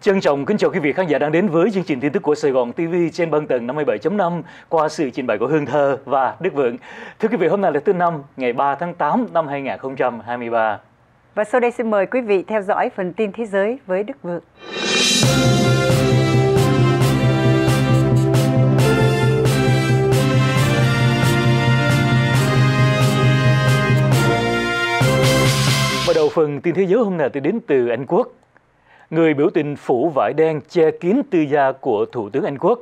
Trân trọng kính chào quý vị khán giả đang đến với chương trình tin tức của Sài Gòn TV trên băng tần 57.5 qua sự trình bày của Hương Thơ và Đức Vượng. Thưa quý vị, hôm nay là thứ năm, ngày 3 tháng 8 năm 2023. Và sau đây xin mời quý vị theo dõi phần tin thế giới với Đức Vượng. Mở đầu phần tin thế giới hôm nay tôi đến từ Anh Quốc người biểu tình phủ vải đen che kín tư gia của Thủ tướng Anh Quốc.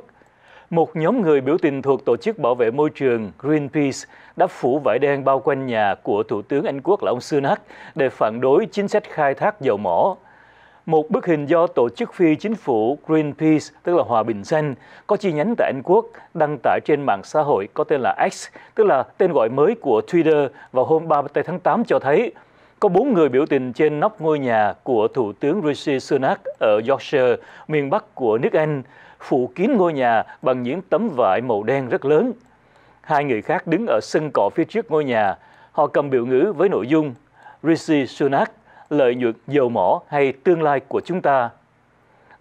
Một nhóm người biểu tình thuộc Tổ chức Bảo vệ Môi trường Greenpeace đã phủ vải đen bao quanh nhà của Thủ tướng Anh Quốc là ông Sunak để phản đối chính sách khai thác dầu mỏ. Một bức hình do tổ chức phi chính phủ Greenpeace, tức là Hòa Bình Xanh, có chi nhánh tại Anh Quốc, đăng tải trên mạng xã hội có tên là X, tức là tên gọi mới của Twitter vào hôm 30 tháng 8 cho thấy có bốn người biểu tình trên nóc ngôi nhà của Thủ tướng Rishi Sunak ở Yorkshire, miền Bắc của nước Anh, phủ kín ngôi nhà bằng những tấm vải màu đen rất lớn. Hai người khác đứng ở sân cỏ phía trước ngôi nhà. Họ cầm biểu ngữ với nội dung Rishi Sunak, lợi nhuận dầu mỏ hay tương lai của chúng ta –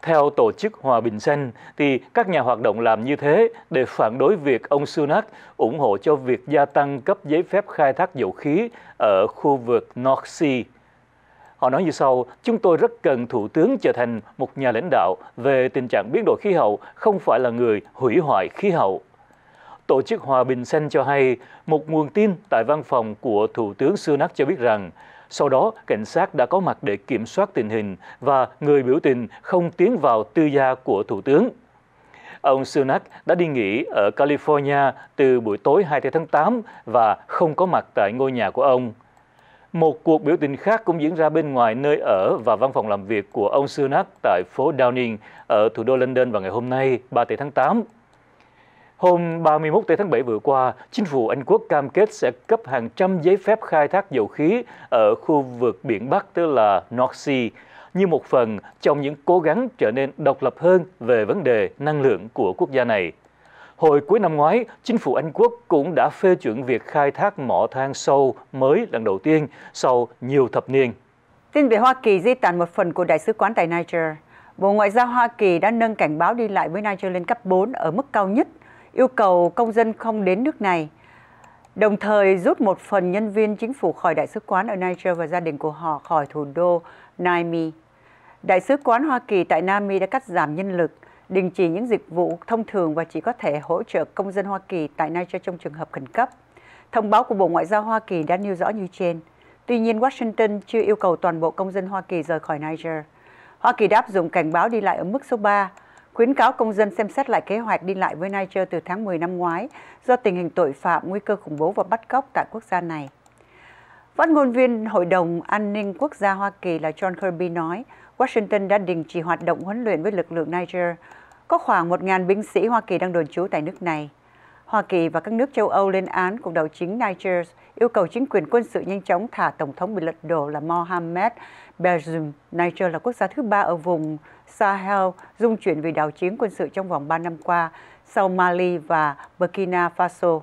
theo Tổ chức Hòa Bình Xanh, thì các nhà hoạt động làm như thế để phản đối việc ông Sunak ủng hộ cho việc gia tăng cấp giấy phép khai thác dầu khí ở khu vực North Sea. Họ nói như sau, chúng tôi rất cần Thủ tướng trở thành một nhà lãnh đạo về tình trạng biến đổi khí hậu, không phải là người hủy hoại khí hậu. Tổ chức Hòa Bình Xanh cho hay, một nguồn tin tại văn phòng của Thủ tướng Sunak cho biết rằng sau đó, cảnh sát đã có mặt để kiểm soát tình hình và người biểu tình không tiến vào tư gia của Thủ tướng. Ông Sunak đã đi nghỉ ở California từ buổi tối 24 tháng 8 và không có mặt tại ngôi nhà của ông. Một cuộc biểu tình khác cũng diễn ra bên ngoài nơi ở và văn phòng làm việc của ông Sunak tại phố Downing ở thủ đô London vào ngày hôm nay, 30 tháng 8. Hôm 31 tây tháng 7 vừa qua, chính phủ Anh Quốc cam kết sẽ cấp hàng trăm giấy phép khai thác dầu khí ở khu vực biển Bắc, tức là North Sea, như một phần trong những cố gắng trở nên độc lập hơn về vấn đề năng lượng của quốc gia này. Hồi cuối năm ngoái, chính phủ Anh Quốc cũng đã phê chuẩn việc khai thác mỏ than sâu mới lần đầu tiên sau nhiều thập niên. Tin về Hoa Kỳ di tản một phần của Đại sứ quán tại Niger. Bộ Ngoại giao Hoa Kỳ đã nâng cảnh báo đi lại với Niger lên cấp 4 ở mức cao nhất yêu cầu công dân không đến nước này, đồng thời rút một phần nhân viên chính phủ khỏi đại sứ quán ở Niger và gia đình của họ khỏi thủ đô Niamey. Đại sứ quán Hoa Kỳ tại Niamey đã cắt giảm nhân lực, đình chỉ những dịch vụ thông thường và chỉ có thể hỗ trợ công dân Hoa Kỳ tại Niger trong trường hợp khẩn cấp. Thông báo của Bộ Ngoại giao Hoa Kỳ đã nêu rõ như trên. Tuy nhiên, Washington chưa yêu cầu toàn bộ công dân Hoa Kỳ rời khỏi Niger. Hoa Kỳ đã áp dụng cảnh báo đi lại ở mức số 3 khuyến cáo công dân xem xét lại kế hoạch đi lại với Niger từ tháng 10 năm ngoái do tình hình tội phạm, nguy cơ khủng bố và bắt cóc tại quốc gia này. Phát ngôn viên Hội đồng An ninh Quốc gia Hoa Kỳ là John Kirby nói, Washington đã đình chỉ hoạt động huấn luyện với lực lượng Niger. Có khoảng 1.000 binh sĩ Hoa Kỳ đang đồn trú tại nước này. Hoa Kỳ và các nước châu Âu lên án cuộc đảo chính Niger, yêu cầu chính quyền quân sự nhanh chóng thả Tổng thống bị lật đổ là Mohamed Bazoum. Niger là quốc gia thứ ba ở vùng Sahel dung chuyển vì đảo chính quân sự trong vòng 3 năm qua sau Mali và Burkina Faso.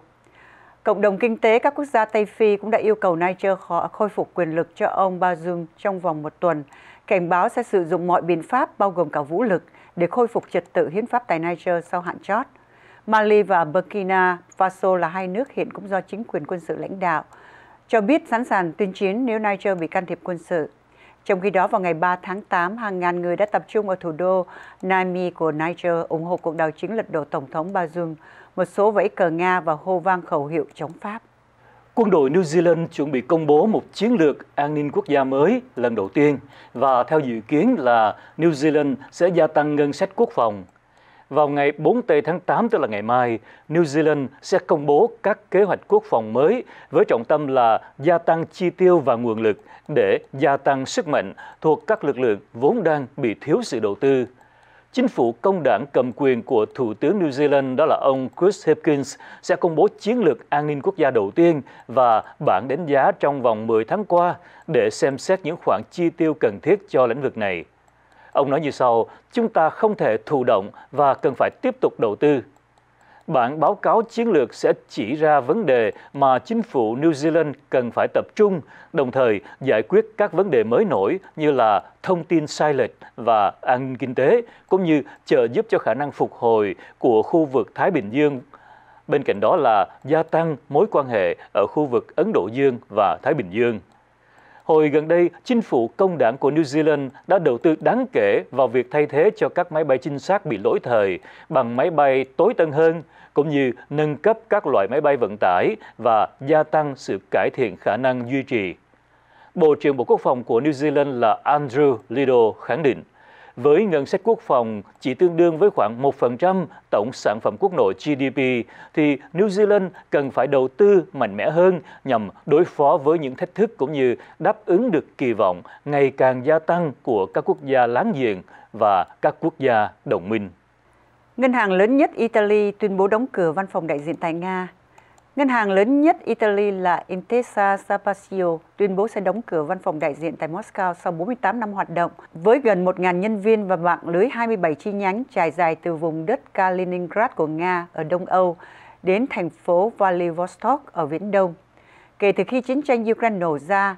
Cộng đồng kinh tế các quốc gia Tây Phi cũng đã yêu cầu Niger khôi phục quyền lực cho ông Bazoum trong vòng một tuần, cảnh báo sẽ sử dụng mọi biện pháp bao gồm cả vũ lực để khôi phục trật tự hiến pháp tại Niger sau hạn chót. Mali và Burkina Faso là hai nước hiện cũng do chính quyền quân sự lãnh đạo, cho biết sẵn sàng tuyên chiến nếu Niger bị can thiệp quân sự. Trong khi đó, vào ngày 3 tháng 8, hàng ngàn người đã tập trung ở thủ đô Niamey của Niger ủng hộ cuộc đảo chính lật đổ Tổng thống Bazoum, một số vẫy cờ Nga và hô vang khẩu hiệu chống Pháp. Quân đội New Zealand chuẩn bị công bố một chiến lược an ninh quốc gia mới lần đầu tiên và theo dự kiến là New Zealand sẽ gia tăng ngân sách quốc phòng vào ngày 4 tây tháng 8 tức là ngày mai, New Zealand sẽ công bố các kế hoạch quốc phòng mới với trọng tâm là gia tăng chi tiêu và nguồn lực để gia tăng sức mạnh thuộc các lực lượng vốn đang bị thiếu sự đầu tư. Chính phủ công đảng cầm quyền của Thủ tướng New Zealand đó là ông Chris Hipkins sẽ công bố chiến lược an ninh quốc gia đầu tiên và bảng đánh giá trong vòng 10 tháng qua để xem xét những khoản chi tiêu cần thiết cho lĩnh vực này. Ông nói như sau, chúng ta không thể thụ động và cần phải tiếp tục đầu tư. Bản báo cáo chiến lược sẽ chỉ ra vấn đề mà chính phủ New Zealand cần phải tập trung, đồng thời giải quyết các vấn đề mới nổi như là thông tin sai lệch và an kinh tế, cũng như trợ giúp cho khả năng phục hồi của khu vực Thái Bình Dương. Bên cạnh đó là gia tăng mối quan hệ ở khu vực Ấn Độ Dương và Thái Bình Dương. Hồi gần đây, chính phủ công đảng của New Zealand đã đầu tư đáng kể vào việc thay thế cho các máy bay trinh sát bị lỗi thời bằng máy bay tối tân hơn, cũng như nâng cấp các loại máy bay vận tải và gia tăng sự cải thiện khả năng duy trì. Bộ trưởng Bộ Quốc phòng của New Zealand là Andrew Liddell khẳng định với ngân sách quốc phòng chỉ tương đương với khoảng 1% tổng sản phẩm quốc nội GDP, thì New Zealand cần phải đầu tư mạnh mẽ hơn nhằm đối phó với những thách thức cũng như đáp ứng được kỳ vọng ngày càng gia tăng của các quốc gia láng giềng và các quốc gia đồng minh. Ngân hàng lớn nhất Italy tuyên bố đóng cửa văn phòng đại diện tại Nga Ngân hàng lớn nhất Italy là Intesa Sanpaolo tuyên bố sẽ đóng cửa văn phòng đại diện tại Moscow sau 48 năm hoạt động, với gần 1.000 nhân viên và mạng lưới 27 chi nhánh trải dài từ vùng đất Kaliningrad của Nga ở Đông Âu đến thành phố Vladivostok ở Viễn Đông. Kể từ khi chiến tranh Ukraine nổ ra,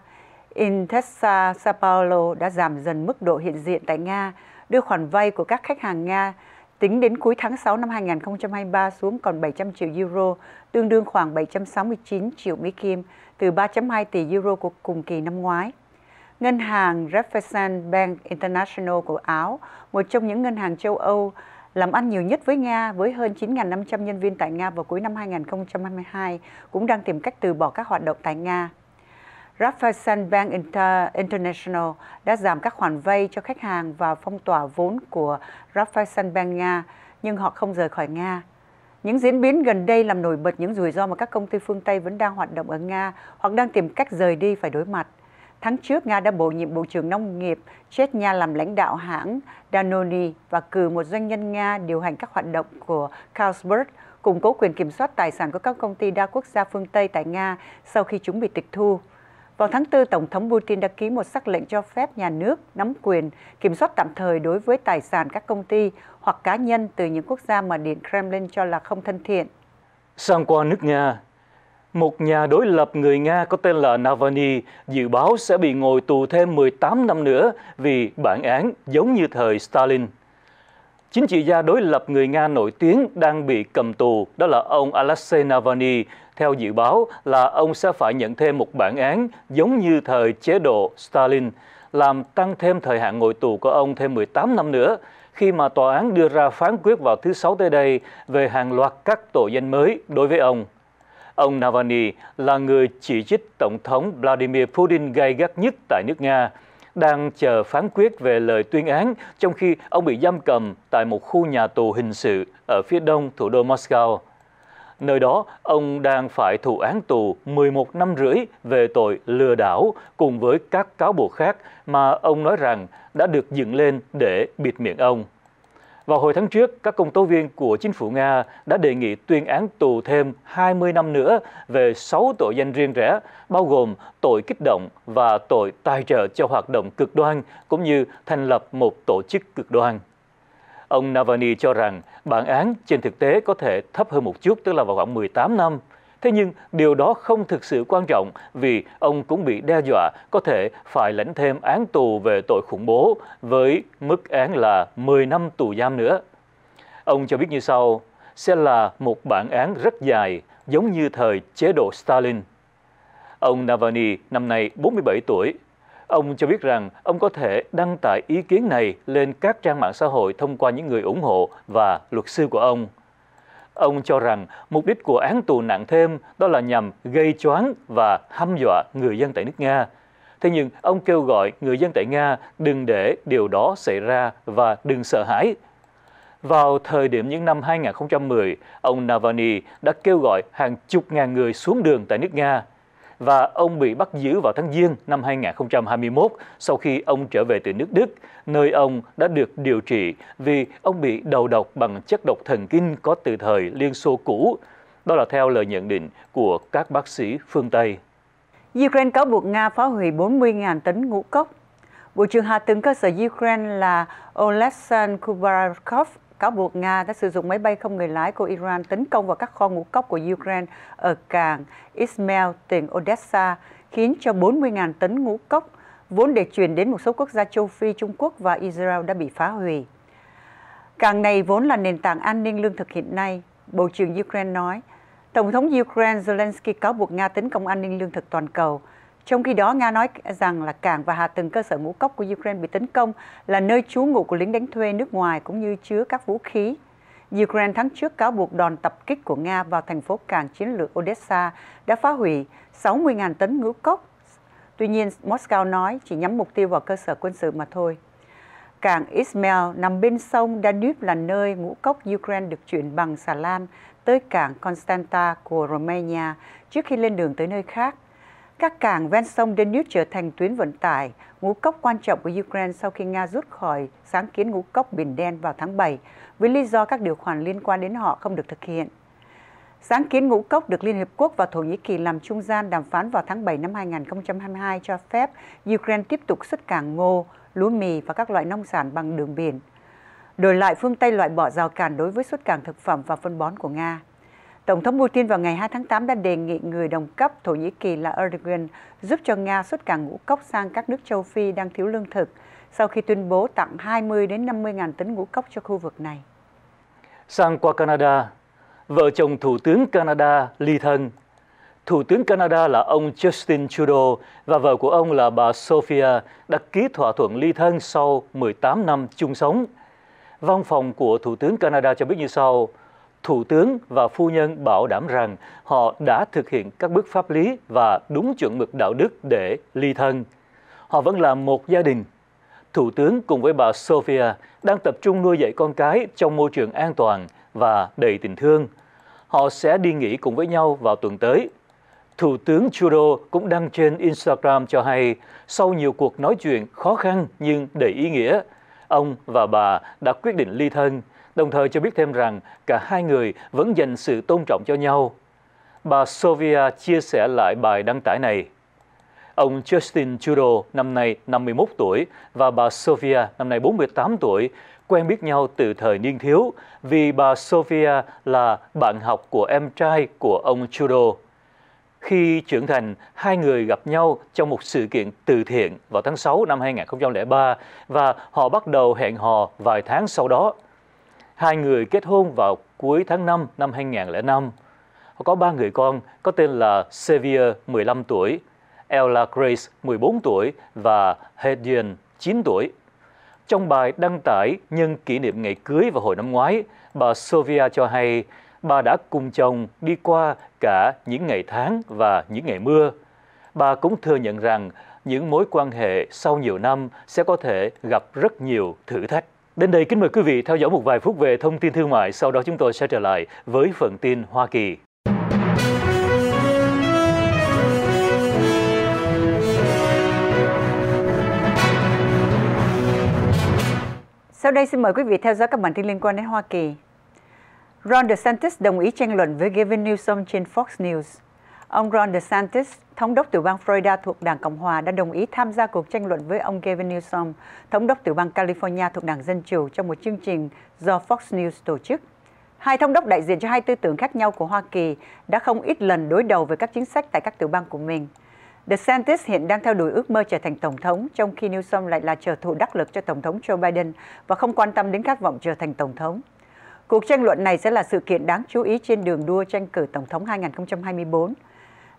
Intesa Sanpaolo đã giảm dần mức độ hiện diện tại Nga, đưa khoản vay của các khách hàng Nga tính đến cuối tháng 6 năm 2023 xuống còn 700 triệu euro, tương đương khoảng 769 triệu Mỹ Kim từ 3.2 tỷ euro của cùng kỳ năm ngoái. Ngân hàng Raiffeisen Bank International của Áo, một trong những ngân hàng châu Âu làm ăn nhiều nhất với Nga với hơn 9.500 nhân viên tại Nga vào cuối năm 2022 cũng đang tìm cách từ bỏ các hoạt động tại Nga. Raiffeisen Bank Inter International đã giảm các khoản vay cho khách hàng và phong tỏa vốn của Raiffeisen Bank Nga, nhưng họ không rời khỏi Nga. Những diễn biến gần đây làm nổi bật những rủi ro mà các công ty phương Tây vẫn đang hoạt động ở Nga hoặc đang tìm cách rời đi phải đối mặt. Tháng trước, Nga đã bổ nhiệm Bộ trưởng Nông nghiệp Chechnya làm lãnh đạo hãng Danone và cử một doanh nhân Nga điều hành các hoạt động của Carlsberg, củng cố quyền kiểm soát tài sản của các công ty đa quốc gia phương Tây tại Nga sau khi chúng bị tịch thu. Vào tháng 4, Tổng thống Putin đã ký một sắc lệnh cho phép nhà nước nắm quyền kiểm soát tạm thời đối với tài sản các công ty hoặc cá nhân từ những quốc gia mà Điện Kremlin cho là không thân thiện. Sang qua nước Nga, một nhà đối lập người Nga có tên là Navalny dự báo sẽ bị ngồi tù thêm 18 năm nữa vì bản án giống như thời Stalin. Chính trị gia đối lập người Nga nổi tiếng đang bị cầm tù, đó là ông Alexei Navalny. Theo dự báo là ông sẽ phải nhận thêm một bản án giống như thời chế độ Stalin, làm tăng thêm thời hạn ngồi tù của ông thêm 18 năm nữa, khi mà tòa án đưa ra phán quyết vào thứ Sáu tới đây về hàng loạt các tội danh mới đối với ông. Ông Navalny là người chỉ trích Tổng thống Vladimir Putin gay gắt nhất tại nước Nga – đang chờ phán quyết về lời tuyên án trong khi ông bị giam cầm tại một khu nhà tù hình sự ở phía đông thủ đô Moscow. Nơi đó, ông đang phải thụ án tù 11 năm rưỡi về tội lừa đảo cùng với các cáo buộc khác mà ông nói rằng đã được dựng lên để bịt miệng ông. Vào hồi tháng trước, các công tố viên của chính phủ Nga đã đề nghị tuyên án tù thêm 20 năm nữa về 6 tội danh riêng rẽ, bao gồm tội kích động và tội tài trợ cho hoạt động cực đoan, cũng như thành lập một tổ chức cực đoan. Ông Navalny cho rằng bản án trên thực tế có thể thấp hơn một chút, tức là vào khoảng 18 năm, Thế nhưng điều đó không thực sự quan trọng vì ông cũng bị đe dọa có thể phải lãnh thêm án tù về tội khủng bố với mức án là 10 năm tù giam nữa. Ông cho biết như sau, sẽ là một bản án rất dài, giống như thời chế độ Stalin. Ông Navalny năm nay 47 tuổi. Ông cho biết rằng ông có thể đăng tải ý kiến này lên các trang mạng xã hội thông qua những người ủng hộ và luật sư của ông. Ông cho rằng mục đích của án tù nặng thêm đó là nhằm gây choáng và hăm dọa người dân tại nước Nga. Thế nhưng ông kêu gọi người dân tại Nga đừng để điều đó xảy ra và đừng sợ hãi. Vào thời điểm những năm 2010, ông Navalny đã kêu gọi hàng chục ngàn người xuống đường tại nước Nga và ông bị bắt giữ vào tháng Giêng năm 2021 sau khi ông trở về từ nước Đức, nơi ông đã được điều trị vì ông bị đầu độc bằng chất độc thần kinh có từ thời Liên Xô cũ. Đó là theo lời nhận định của các bác sĩ phương Tây. Ukraine cáo buộc Nga phá hủy 40.000 tấn ngũ cốc Bộ trưởng Hạ tầng cơ sở Ukraine là Oleksandr Kubarakov cáo buộc Nga đã sử dụng máy bay không người lái của Iran tấn công vào các kho ngũ cốc của Ukraine ở cảng Ismail, tỉnh Odessa, khiến cho 40.000 tấn ngũ cốc vốn để chuyển đến một số quốc gia châu Phi, Trung Quốc và Israel đã bị phá hủy. Cảng này vốn là nền tảng an ninh lương thực hiện nay, Bộ trưởng Ukraine nói. Tổng thống Ukraine Zelensky cáo buộc Nga tấn công an ninh lương thực toàn cầu – trong khi đó, Nga nói rằng là cảng và hạ tầng cơ sở ngũ cốc của Ukraine bị tấn công là nơi trú ngụ của lính đánh thuê nước ngoài cũng như chứa các vũ khí. Ukraine tháng trước cáo buộc đòn tập kích của Nga vào thành phố cảng chiến lược Odessa đã phá hủy 60.000 tấn ngũ cốc. Tuy nhiên, Moscow nói chỉ nhắm mục tiêu vào cơ sở quân sự mà thôi. Cảng Ismail nằm bên sông Danube là nơi ngũ cốc Ukraine được chuyển bằng xà lan tới cảng Constanta của Romania trước khi lên đường tới nơi khác. Các cảng ven sông Danube trở thành tuyến vận tải, ngũ cốc quan trọng của Ukraine sau khi Nga rút khỏi sáng kiến ngũ cốc Biển Đen vào tháng 7 với lý do các điều khoản liên quan đến họ không được thực hiện. Sáng kiến ngũ cốc được Liên Hiệp Quốc và Thổ Nhĩ Kỳ làm trung gian đàm phán vào tháng 7 năm 2022 cho phép Ukraine tiếp tục xuất cảng ngô, lúa mì và các loại nông sản bằng đường biển. Đổi lại, phương Tây loại bỏ rào cản đối với xuất cảng thực phẩm và phân bón của Nga. Tổng thống Putin vào ngày 2 tháng 8 đã đề nghị người đồng cấp Thổ Nhĩ Kỳ là Erdogan giúp cho Nga xuất cảng ngũ cốc sang các nước châu Phi đang thiếu lương thực, sau khi tuyên bố tặng 20 đến 50 ngàn tấn ngũ cốc cho khu vực này. Sang qua Canada, vợ chồng Thủ tướng Canada ly thân. Thủ tướng Canada là ông Justin Trudeau và vợ của ông là bà Sophia đã ký thỏa thuận ly thân sau 18 năm chung sống. Văn phòng của Thủ tướng Canada cho biết như sau – Thủ tướng và phu nhân bảo đảm rằng họ đã thực hiện các bước pháp lý và đúng chuẩn mực đạo đức để ly thân. Họ vẫn là một gia đình. Thủ tướng cùng với bà Sophia đang tập trung nuôi dạy con cái trong môi trường an toàn và đầy tình thương. Họ sẽ đi nghỉ cùng với nhau vào tuần tới. Thủ tướng Trudeau cũng đăng trên Instagram cho hay, sau nhiều cuộc nói chuyện khó khăn nhưng đầy ý nghĩa, ông và bà đã quyết định ly thân – đồng thời cho biết thêm rằng cả hai người vẫn dành sự tôn trọng cho nhau. Bà Sofia chia sẻ lại bài đăng tải này. Ông Justin Trudeau, năm nay 51 tuổi, và bà Sophia năm nay 48 tuổi, quen biết nhau từ thời niên thiếu vì bà Sophia là bạn học của em trai của ông Trudeau. Khi trưởng thành, hai người gặp nhau trong một sự kiện từ thiện vào tháng 6 năm 2003 và họ bắt đầu hẹn hò vài tháng sau đó. Hai người kết hôn vào cuối tháng 5 năm 2005. Họ có ba người con có tên là Xavier 15 tuổi, Ella Grace 14 tuổi và Hedian 9 tuổi. Trong bài đăng tải nhân kỷ niệm ngày cưới vào hồi năm ngoái, bà Sofia cho hay bà đã cùng chồng đi qua cả những ngày tháng và những ngày mưa. Bà cũng thừa nhận rằng những mối quan hệ sau nhiều năm sẽ có thể gặp rất nhiều thử thách. Đến đây kính mời quý vị theo dõi một vài phút về thông tin thương mại, sau đó chúng tôi sẽ trở lại với phần tin Hoa Kỳ. Sau đây xin mời quý vị theo dõi các bản tin liên quan đến Hoa Kỳ. Ron DeSantis đồng ý tranh luận với Gavin Newsom trên Fox News. Ông Ron DeSantis, thống đốc tiểu bang Florida thuộc Đảng Cộng hòa đã đồng ý tham gia cuộc tranh luận với ông Gavin Newsom, thống đốc tiểu bang California thuộc Đảng Dân Chủ trong một chương trình do Fox News tổ chức. Hai thống đốc đại diện cho hai tư tưởng khác nhau của Hoa Kỳ đã không ít lần đối đầu với các chính sách tại các tiểu bang của mình. DeSantis hiện đang theo đuổi ước mơ trở thành tổng thống, trong khi Newsom lại là trợ thủ đắc lực cho Tổng thống Joe Biden và không quan tâm đến khát vọng trở thành tổng thống. Cuộc tranh luận này sẽ là sự kiện đáng chú ý trên đường đua tranh cử tổng thống 2024.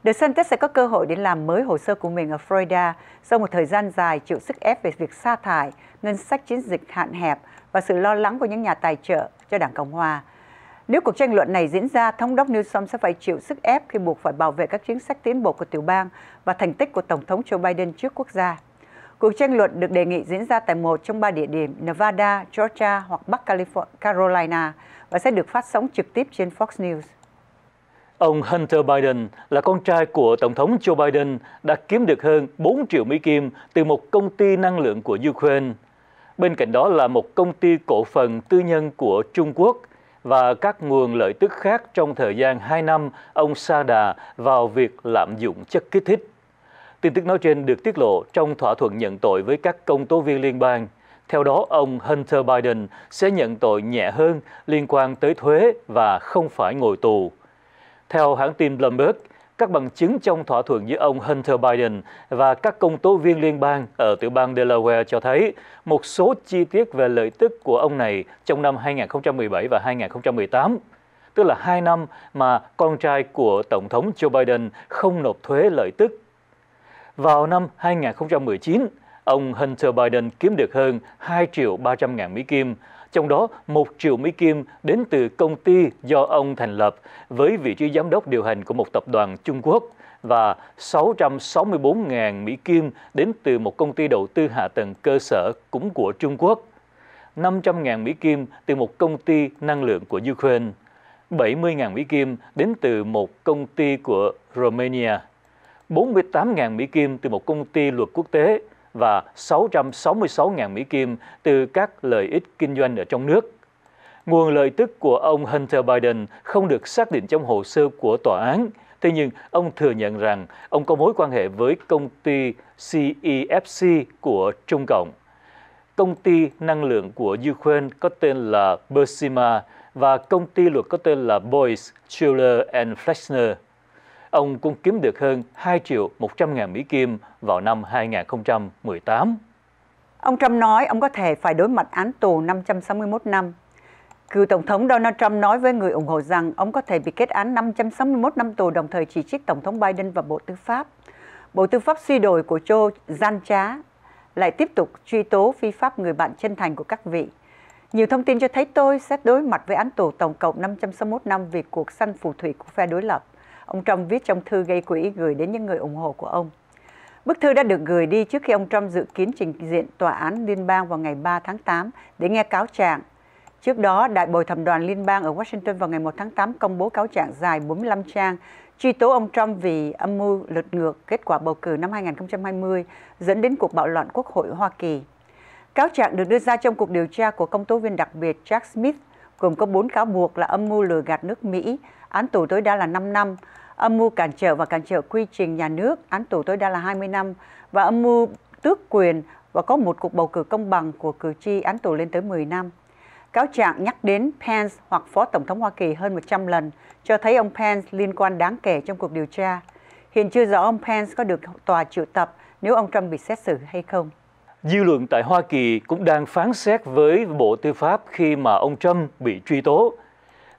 DeSantis sẽ có cơ hội để làm mới hồ sơ của mình ở Florida sau một thời gian dài chịu sức ép về việc sa thải, ngân sách chiến dịch hạn hẹp và sự lo lắng của những nhà tài trợ cho Đảng Cộng Hòa. Nếu cuộc tranh luận này diễn ra, Thống đốc Newsom sẽ phải chịu sức ép khi buộc phải bảo vệ các chính sách tiến bộ của tiểu bang và thành tích của Tổng thống Joe Biden trước quốc gia. Cuộc tranh luận được đề nghị diễn ra tại một trong ba địa điểm Nevada, Georgia hoặc Bắc Carolina và sẽ được phát sóng trực tiếp trên Fox News. Ông Hunter Biden là con trai của Tổng thống Joe Biden đã kiếm được hơn 4 triệu Mỹ Kim từ một công ty năng lượng của Ukraine. Bên cạnh đó là một công ty cổ phần tư nhân của Trung Quốc và các nguồn lợi tức khác trong thời gian 2 năm ông sa đà vào việc lạm dụng chất kích thích. Tin tức nói trên được tiết lộ trong thỏa thuận nhận tội với các công tố viên liên bang. Theo đó, ông Hunter Biden sẽ nhận tội nhẹ hơn liên quan tới thuế và không phải ngồi tù. Theo hãng tin Bloomberg, các bằng chứng trong thỏa thuận giữa ông Hunter Biden và các công tố viên liên bang ở tiểu bang Delaware cho thấy một số chi tiết về lợi tức của ông này trong năm 2017 và 2018, tức là hai năm mà con trai của Tổng thống Joe Biden không nộp thuế lợi tức. Vào năm 2019, ông Hunter Biden kiếm được hơn 2 triệu 300 ngàn Mỹ Kim, trong đó một triệu Mỹ Kim đến từ công ty do ông thành lập với vị trí giám đốc điều hành của một tập đoàn Trung Quốc và 664.000 Mỹ Kim đến từ một công ty đầu tư hạ tầng cơ sở cũng của Trung Quốc, 500.000 Mỹ Kim từ một công ty năng lượng của Ukraine, 70.000 Mỹ Kim đến từ một công ty của Romania, 48.000 Mỹ Kim từ một công ty luật quốc tế, và 666.000 Mỹ Kim từ các lợi ích kinh doanh ở trong nước. Nguồn lợi tức của ông Hunter Biden không được xác định trong hồ sơ của tòa án, thế nhưng ông thừa nhận rằng ông có mối quan hệ với công ty CEFC e của Trung Cộng. Công ty năng lượng của Ukraine có tên là Bersima và công ty luật có tên là Boyce, Chiller and Flexner ông cũng kiếm được hơn 2 triệu 100 ngàn Mỹ Kim vào năm 2018. Ông Trump nói ông có thể phải đối mặt án tù 561 năm. Cựu Tổng thống Donald Trump nói với người ủng hộ rằng ông có thể bị kết án 561 năm tù đồng thời chỉ trích Tổng thống Biden và Bộ Tư pháp. Bộ Tư pháp suy đổi của Joe gian trá lại tiếp tục truy tố phi pháp người bạn chân thành của các vị. Nhiều thông tin cho thấy tôi sẽ đối mặt với án tù tổng cộng 561 năm vì cuộc săn phù thủy của phe đối lập ông Trump viết trong thư gây quỹ gửi đến những người ủng hộ của ông. Bức thư đã được gửi đi trước khi ông Trump dự kiến trình diện tòa án liên bang vào ngày 3 tháng 8 để nghe cáo trạng. Trước đó, Đại bồi thẩm đoàn liên bang ở Washington vào ngày 1 tháng 8 công bố cáo trạng dài 45 trang truy tố ông Trump vì âm mưu lật ngược kết quả bầu cử năm 2020 dẫn đến cuộc bạo loạn Quốc hội Hoa Kỳ. Cáo trạng được đưa ra trong cuộc điều tra của công tố viên đặc biệt Jack Smith, gồm có 4 cáo buộc là âm mưu lừa gạt nước Mỹ, án tù tối đa là 5 năm, âm mưu cản trở và cản trở quy trình nhà nước, án tù tối đa là 20 năm và âm mưu tước quyền và có một cuộc bầu cử công bằng của cử tri án tù lên tới 10 năm. Cáo trạng nhắc đến Pence hoặc Phó Tổng thống Hoa Kỳ hơn 100 lần, cho thấy ông Pence liên quan đáng kể trong cuộc điều tra. Hiện chưa rõ ông Pence có được tòa triệu tập nếu ông Trump bị xét xử hay không. Dư luận tại Hoa Kỳ cũng đang phán xét với Bộ Tư pháp khi mà ông Trump bị truy tố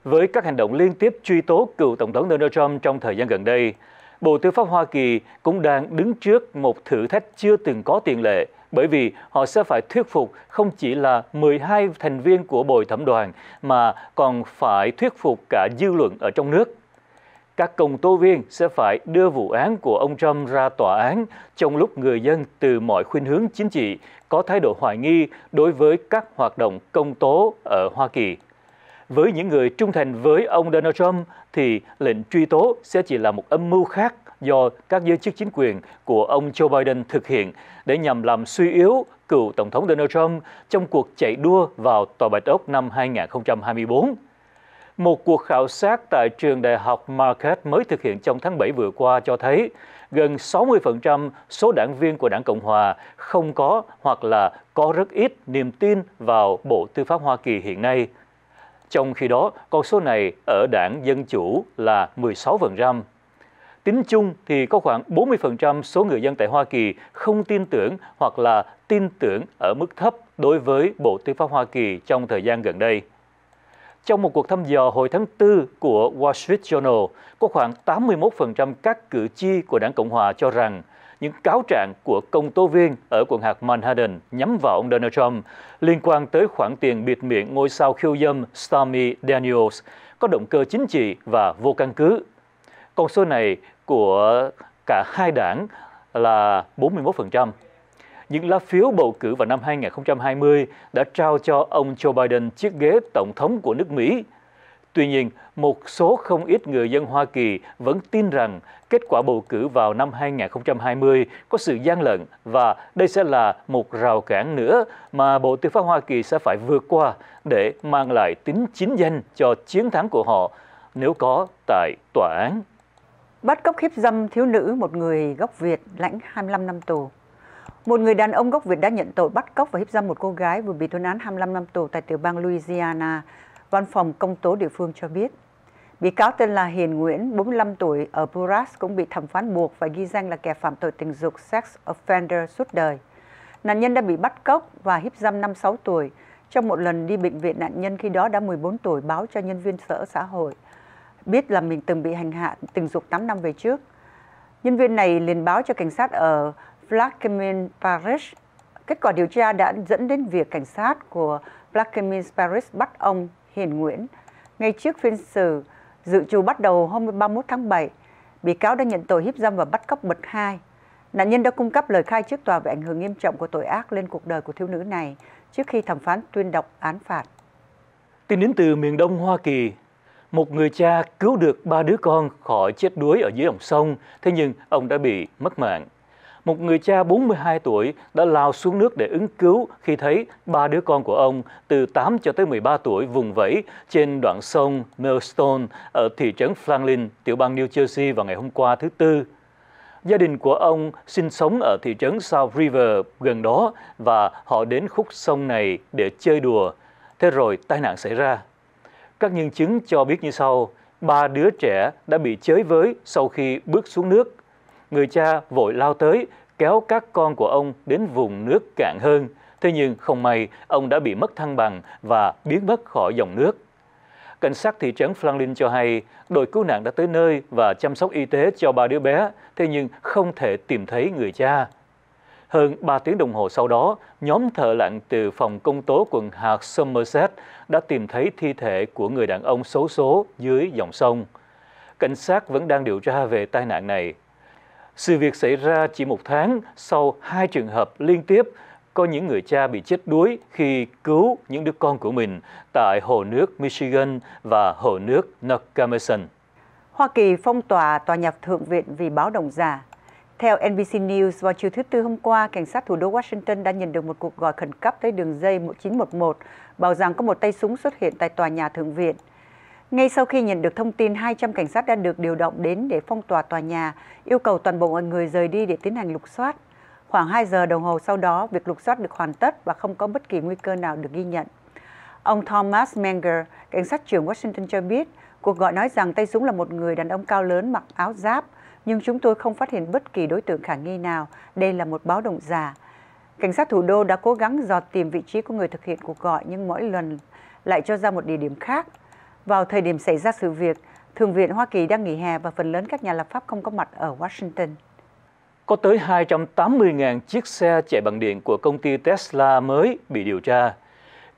với các hành động liên tiếp truy tố cựu Tổng thống Donald Trump trong thời gian gần đây. Bộ Tư pháp Hoa Kỳ cũng đang đứng trước một thử thách chưa từng có tiền lệ bởi vì họ sẽ phải thuyết phục không chỉ là 12 thành viên của bồi thẩm đoàn mà còn phải thuyết phục cả dư luận ở trong nước. Các công tố viên sẽ phải đưa vụ án của ông Trump ra tòa án trong lúc người dân từ mọi khuynh hướng chính trị có thái độ hoài nghi đối với các hoạt động công tố ở Hoa Kỳ với những người trung thành với ông Donald Trump thì lệnh truy tố sẽ chỉ là một âm mưu khác do các giới chức chính quyền của ông Joe Biden thực hiện để nhằm làm suy yếu cựu Tổng thống Donald Trump trong cuộc chạy đua vào Tòa Bạch Ốc năm 2024. Một cuộc khảo sát tại trường đại học Marquette mới thực hiện trong tháng 7 vừa qua cho thấy gần 60% số đảng viên của đảng Cộng Hòa không có hoặc là có rất ít niềm tin vào Bộ Tư pháp Hoa Kỳ hiện nay – trong khi đó con số này ở đảng Dân Chủ là 16%. Tính chung thì có khoảng 40% số người dân tại Hoa Kỳ không tin tưởng hoặc là tin tưởng ở mức thấp đối với Bộ Tư pháp Hoa Kỳ trong thời gian gần đây. Trong một cuộc thăm dò hồi tháng 4 của Wall Street Journal, có khoảng 81% các cử tri của đảng Cộng hòa cho rằng những cáo trạng của công tố viên ở quận hạt Manhattan nhắm vào ông Donald Trump liên quan tới khoản tiền bịt miệng ngôi sao khiêu dâm Stormy Daniels có động cơ chính trị và vô căn cứ. Con số này của cả hai đảng là 41%. Những lá phiếu bầu cử vào năm 2020 đã trao cho ông Joe Biden chiếc ghế tổng thống của nước Mỹ Tuy nhiên, một số không ít người dân Hoa Kỳ vẫn tin rằng kết quả bầu cử vào năm 2020 có sự gian lận và đây sẽ là một rào cản nữa mà Bộ Tư pháp Hoa Kỳ sẽ phải vượt qua để mang lại tính chính danh cho chiến thắng của họ nếu có tại tòa án. Bắt cóc khiếp dâm thiếu nữ một người gốc Việt lãnh 25 năm tù. Một người đàn ông gốc Việt đã nhận tội bắt cóc và hiếp dâm một cô gái vừa bị tuyên án 25 năm tù tại tiểu bang Louisiana. Văn phòng công tố địa phương cho biết Bị cáo tên là Hiền Nguyễn, 45 tuổi, ở Buras cũng bị thẩm phán buộc phải ghi danh là kẻ phạm tội tình dục sex offender suốt đời. Nạn nhân đã bị bắt cóc và hiếp dâm năm 6 tuổi. Trong một lần đi bệnh viện, nạn nhân khi đó đã 14 tuổi báo cho nhân viên sở xã hội biết là mình từng bị hành hạ tình dục 8 năm về trước. Nhân viên này liền báo cho cảnh sát ở Plaquemine, Paris. Kết quả điều tra đã dẫn đến việc cảnh sát của Plaquemine, Paris bắt ông Hiền Nguyễn. Ngay trước phiên xử, Dự trù bắt đầu hôm 31 tháng 7, bị cáo đã nhận tội hiếp dâm và bắt cóc bậc hai. Nạn nhân đã cung cấp lời khai trước tòa về ảnh hưởng nghiêm trọng của tội ác lên cuộc đời của thiếu nữ này trước khi thẩm phán tuyên đọc án phạt. Tin đến từ miền đông Hoa Kỳ, một người cha cứu được ba đứa con khỏi chết đuối ở dưới dòng sông, thế nhưng ông đã bị mất mạng một người cha 42 tuổi đã lao xuống nước để ứng cứu khi thấy ba đứa con của ông từ 8 cho tới 13 tuổi vùng vẫy trên đoạn sông Millstone ở thị trấn Franklin, tiểu bang New Jersey vào ngày hôm qua thứ Tư. Gia đình của ông sinh sống ở thị trấn South River gần đó và họ đến khúc sông này để chơi đùa. Thế rồi tai nạn xảy ra. Các nhân chứng cho biết như sau, ba đứa trẻ đã bị chới với sau khi bước xuống nước người cha vội lao tới, kéo các con của ông đến vùng nước cạn hơn. Thế nhưng không may, ông đã bị mất thăng bằng và biến mất khỏi dòng nước. Cảnh sát thị trấn Franklin cho hay, đội cứu nạn đã tới nơi và chăm sóc y tế cho ba đứa bé, thế nhưng không thể tìm thấy người cha. Hơn 3 tiếng đồng hồ sau đó, nhóm thợ lặn từ phòng công tố quận hạt Somerset đã tìm thấy thi thể của người đàn ông xấu số dưới dòng sông. Cảnh sát vẫn đang điều tra về tai nạn này. Sự việc xảy ra chỉ một tháng sau hai trường hợp liên tiếp có những người cha bị chết đuối khi cứu những đứa con của mình tại hồ nước Michigan và hồ nước Nutcomison. Hoa Kỳ phong tỏa tòa nhà Thượng viện vì báo động giả. Theo NBC News, vào chiều thứ Tư hôm qua, cảnh sát thủ đô Washington đã nhận được một cuộc gọi khẩn cấp tới đường dây 1911, bảo rằng có một tay súng xuất hiện tại tòa nhà Thượng viện. Ngay sau khi nhận được thông tin, 200 cảnh sát đã được điều động đến để phong tỏa tòa nhà, yêu cầu toàn bộ người rời đi để tiến hành lục soát. Khoảng 2 giờ đồng hồ sau đó, việc lục soát được hoàn tất và không có bất kỳ nguy cơ nào được ghi nhận. Ông Thomas Menger, cảnh sát trưởng Washington cho biết, cuộc gọi nói rằng tay súng là một người đàn ông cao lớn mặc áo giáp, nhưng chúng tôi không phát hiện bất kỳ đối tượng khả nghi nào. Đây là một báo động giả. Cảnh sát thủ đô đã cố gắng dò tìm vị trí của người thực hiện cuộc gọi nhưng mỗi lần lại cho ra một địa điểm khác. Vào thời điểm xảy ra sự việc, Thượng viện Hoa Kỳ đang nghỉ hè và phần lớn các nhà lập pháp không có mặt ở Washington. Có tới 280.000 chiếc xe chạy bằng điện của công ty Tesla mới bị điều tra.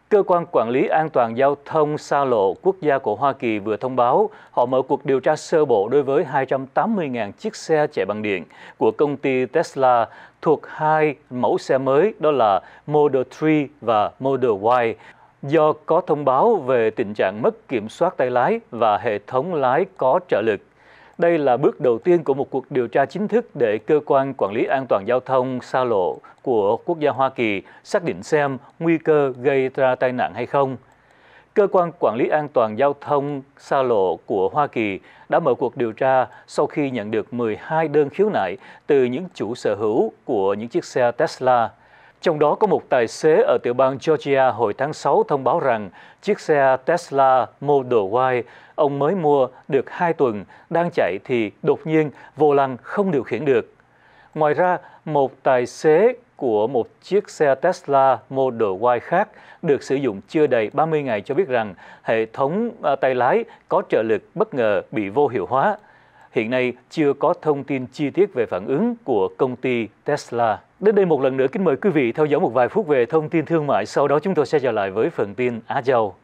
Cơ quan Quản lý An toàn Giao thông xa lộ quốc gia của Hoa Kỳ vừa thông báo họ mở cuộc điều tra sơ bộ đối với 280.000 chiếc xe chạy bằng điện của công ty Tesla thuộc hai mẫu xe mới đó là Model 3 và Model Y do có thông báo về tình trạng mất kiểm soát tay lái và hệ thống lái có trợ lực. Đây là bước đầu tiên của một cuộc điều tra chính thức để cơ quan quản lý an toàn giao thông xa lộ của quốc gia Hoa Kỳ xác định xem nguy cơ gây ra tai nạn hay không. Cơ quan quản lý an toàn giao thông xa lộ của Hoa Kỳ đã mở cuộc điều tra sau khi nhận được 12 đơn khiếu nại từ những chủ sở hữu của những chiếc xe Tesla. Trong đó có một tài xế ở tiểu bang Georgia hồi tháng 6 thông báo rằng chiếc xe Tesla Model Y ông mới mua được 2 tuần đang chạy thì đột nhiên vô lăng không điều khiển được. Ngoài ra, một tài xế của một chiếc xe Tesla Model Y khác được sử dụng chưa đầy 30 ngày cho biết rằng hệ thống à, tay lái có trợ lực bất ngờ bị vô hiệu hóa. Hiện nay chưa có thông tin chi tiết về phản ứng của công ty Tesla. Đến đây một lần nữa kính mời quý vị theo dõi một vài phút về thông tin thương mại, sau đó chúng tôi sẽ trở lại với phần tin Á Châu.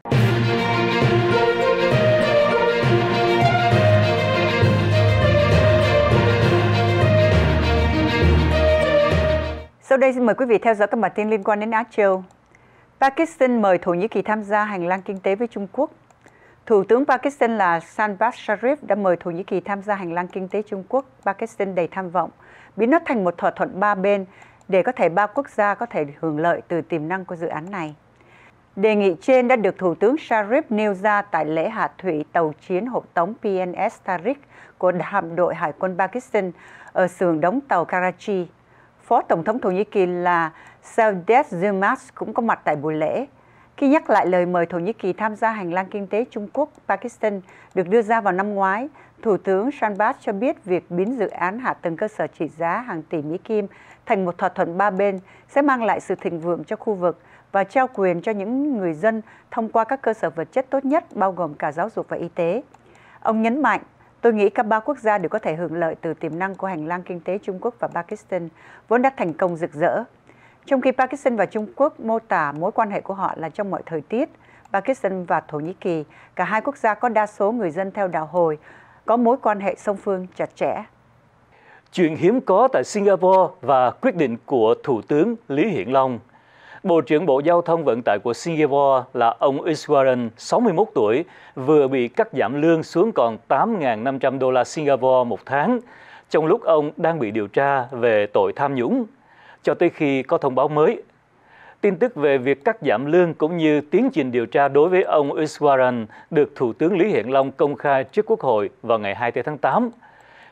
Sau đây xin mời quý vị theo dõi các bản tin liên quan đến Á Châu. Pakistan mời Thổ Nhĩ Kỳ tham gia hành lang kinh tế với Trung Quốc. Thủ tướng Pakistan là Sanbad Sharif đã mời Thổ Nhĩ Kỳ tham gia hành lang kinh tế Trung Quốc. Pakistan đầy tham vọng, biến nó thành một thỏa thuận ba bên để có thể ba quốc gia có thể hưởng lợi từ tiềm năng của dự án này. Đề nghị trên đã được Thủ tướng Sharif nêu ra tại lễ hạ thủy tàu chiến hộ tống PNS Tarik của hạm đội Hải quân Pakistan ở sườn đóng tàu Karachi. Phó Tổng thống Thổ Nhĩ Kỳ là Saudet Yilmaz cũng có mặt tại buổi lễ. Khi nhắc lại lời mời Thổ Nhĩ Kỳ tham gia hành lang kinh tế Trung Quốc-Pakistan được đưa ra vào năm ngoái, Thủ tướng Shanbat cho biết việc biến dự án hạ tầng cơ sở trị giá hàng tỷ Mỹ Kim thành một thỏa thuận ba bên sẽ mang lại sự thịnh vượng cho khu vực và trao quyền cho những người dân thông qua các cơ sở vật chất tốt nhất bao gồm cả giáo dục và y tế. Ông nhấn mạnh, tôi nghĩ các ba quốc gia đều có thể hưởng lợi từ tiềm năng của hành lang kinh tế Trung Quốc và Pakistan vốn đã thành công rực rỡ. Trong khi Pakistan và Trung Quốc mô tả mối quan hệ của họ là trong mọi thời tiết, Pakistan và Thổ Nhĩ Kỳ, cả hai quốc gia có đa số người dân theo đạo Hồi, có mối quan hệ song phương chặt chẽ chuyện hiếm có tại Singapore và quyết định của Thủ tướng Lý Hiển Long. Bộ trưởng Bộ Giao thông Vận tải của Singapore là ông Iswaran, 61 tuổi, vừa bị cắt giảm lương xuống còn 8.500 đô la Singapore một tháng, trong lúc ông đang bị điều tra về tội tham nhũng, cho tới khi có thông báo mới. Tin tức về việc cắt giảm lương cũng như tiến trình điều tra đối với ông Iswaran được Thủ tướng Lý Hiện Long công khai trước Quốc hội vào ngày 2 tháng 8.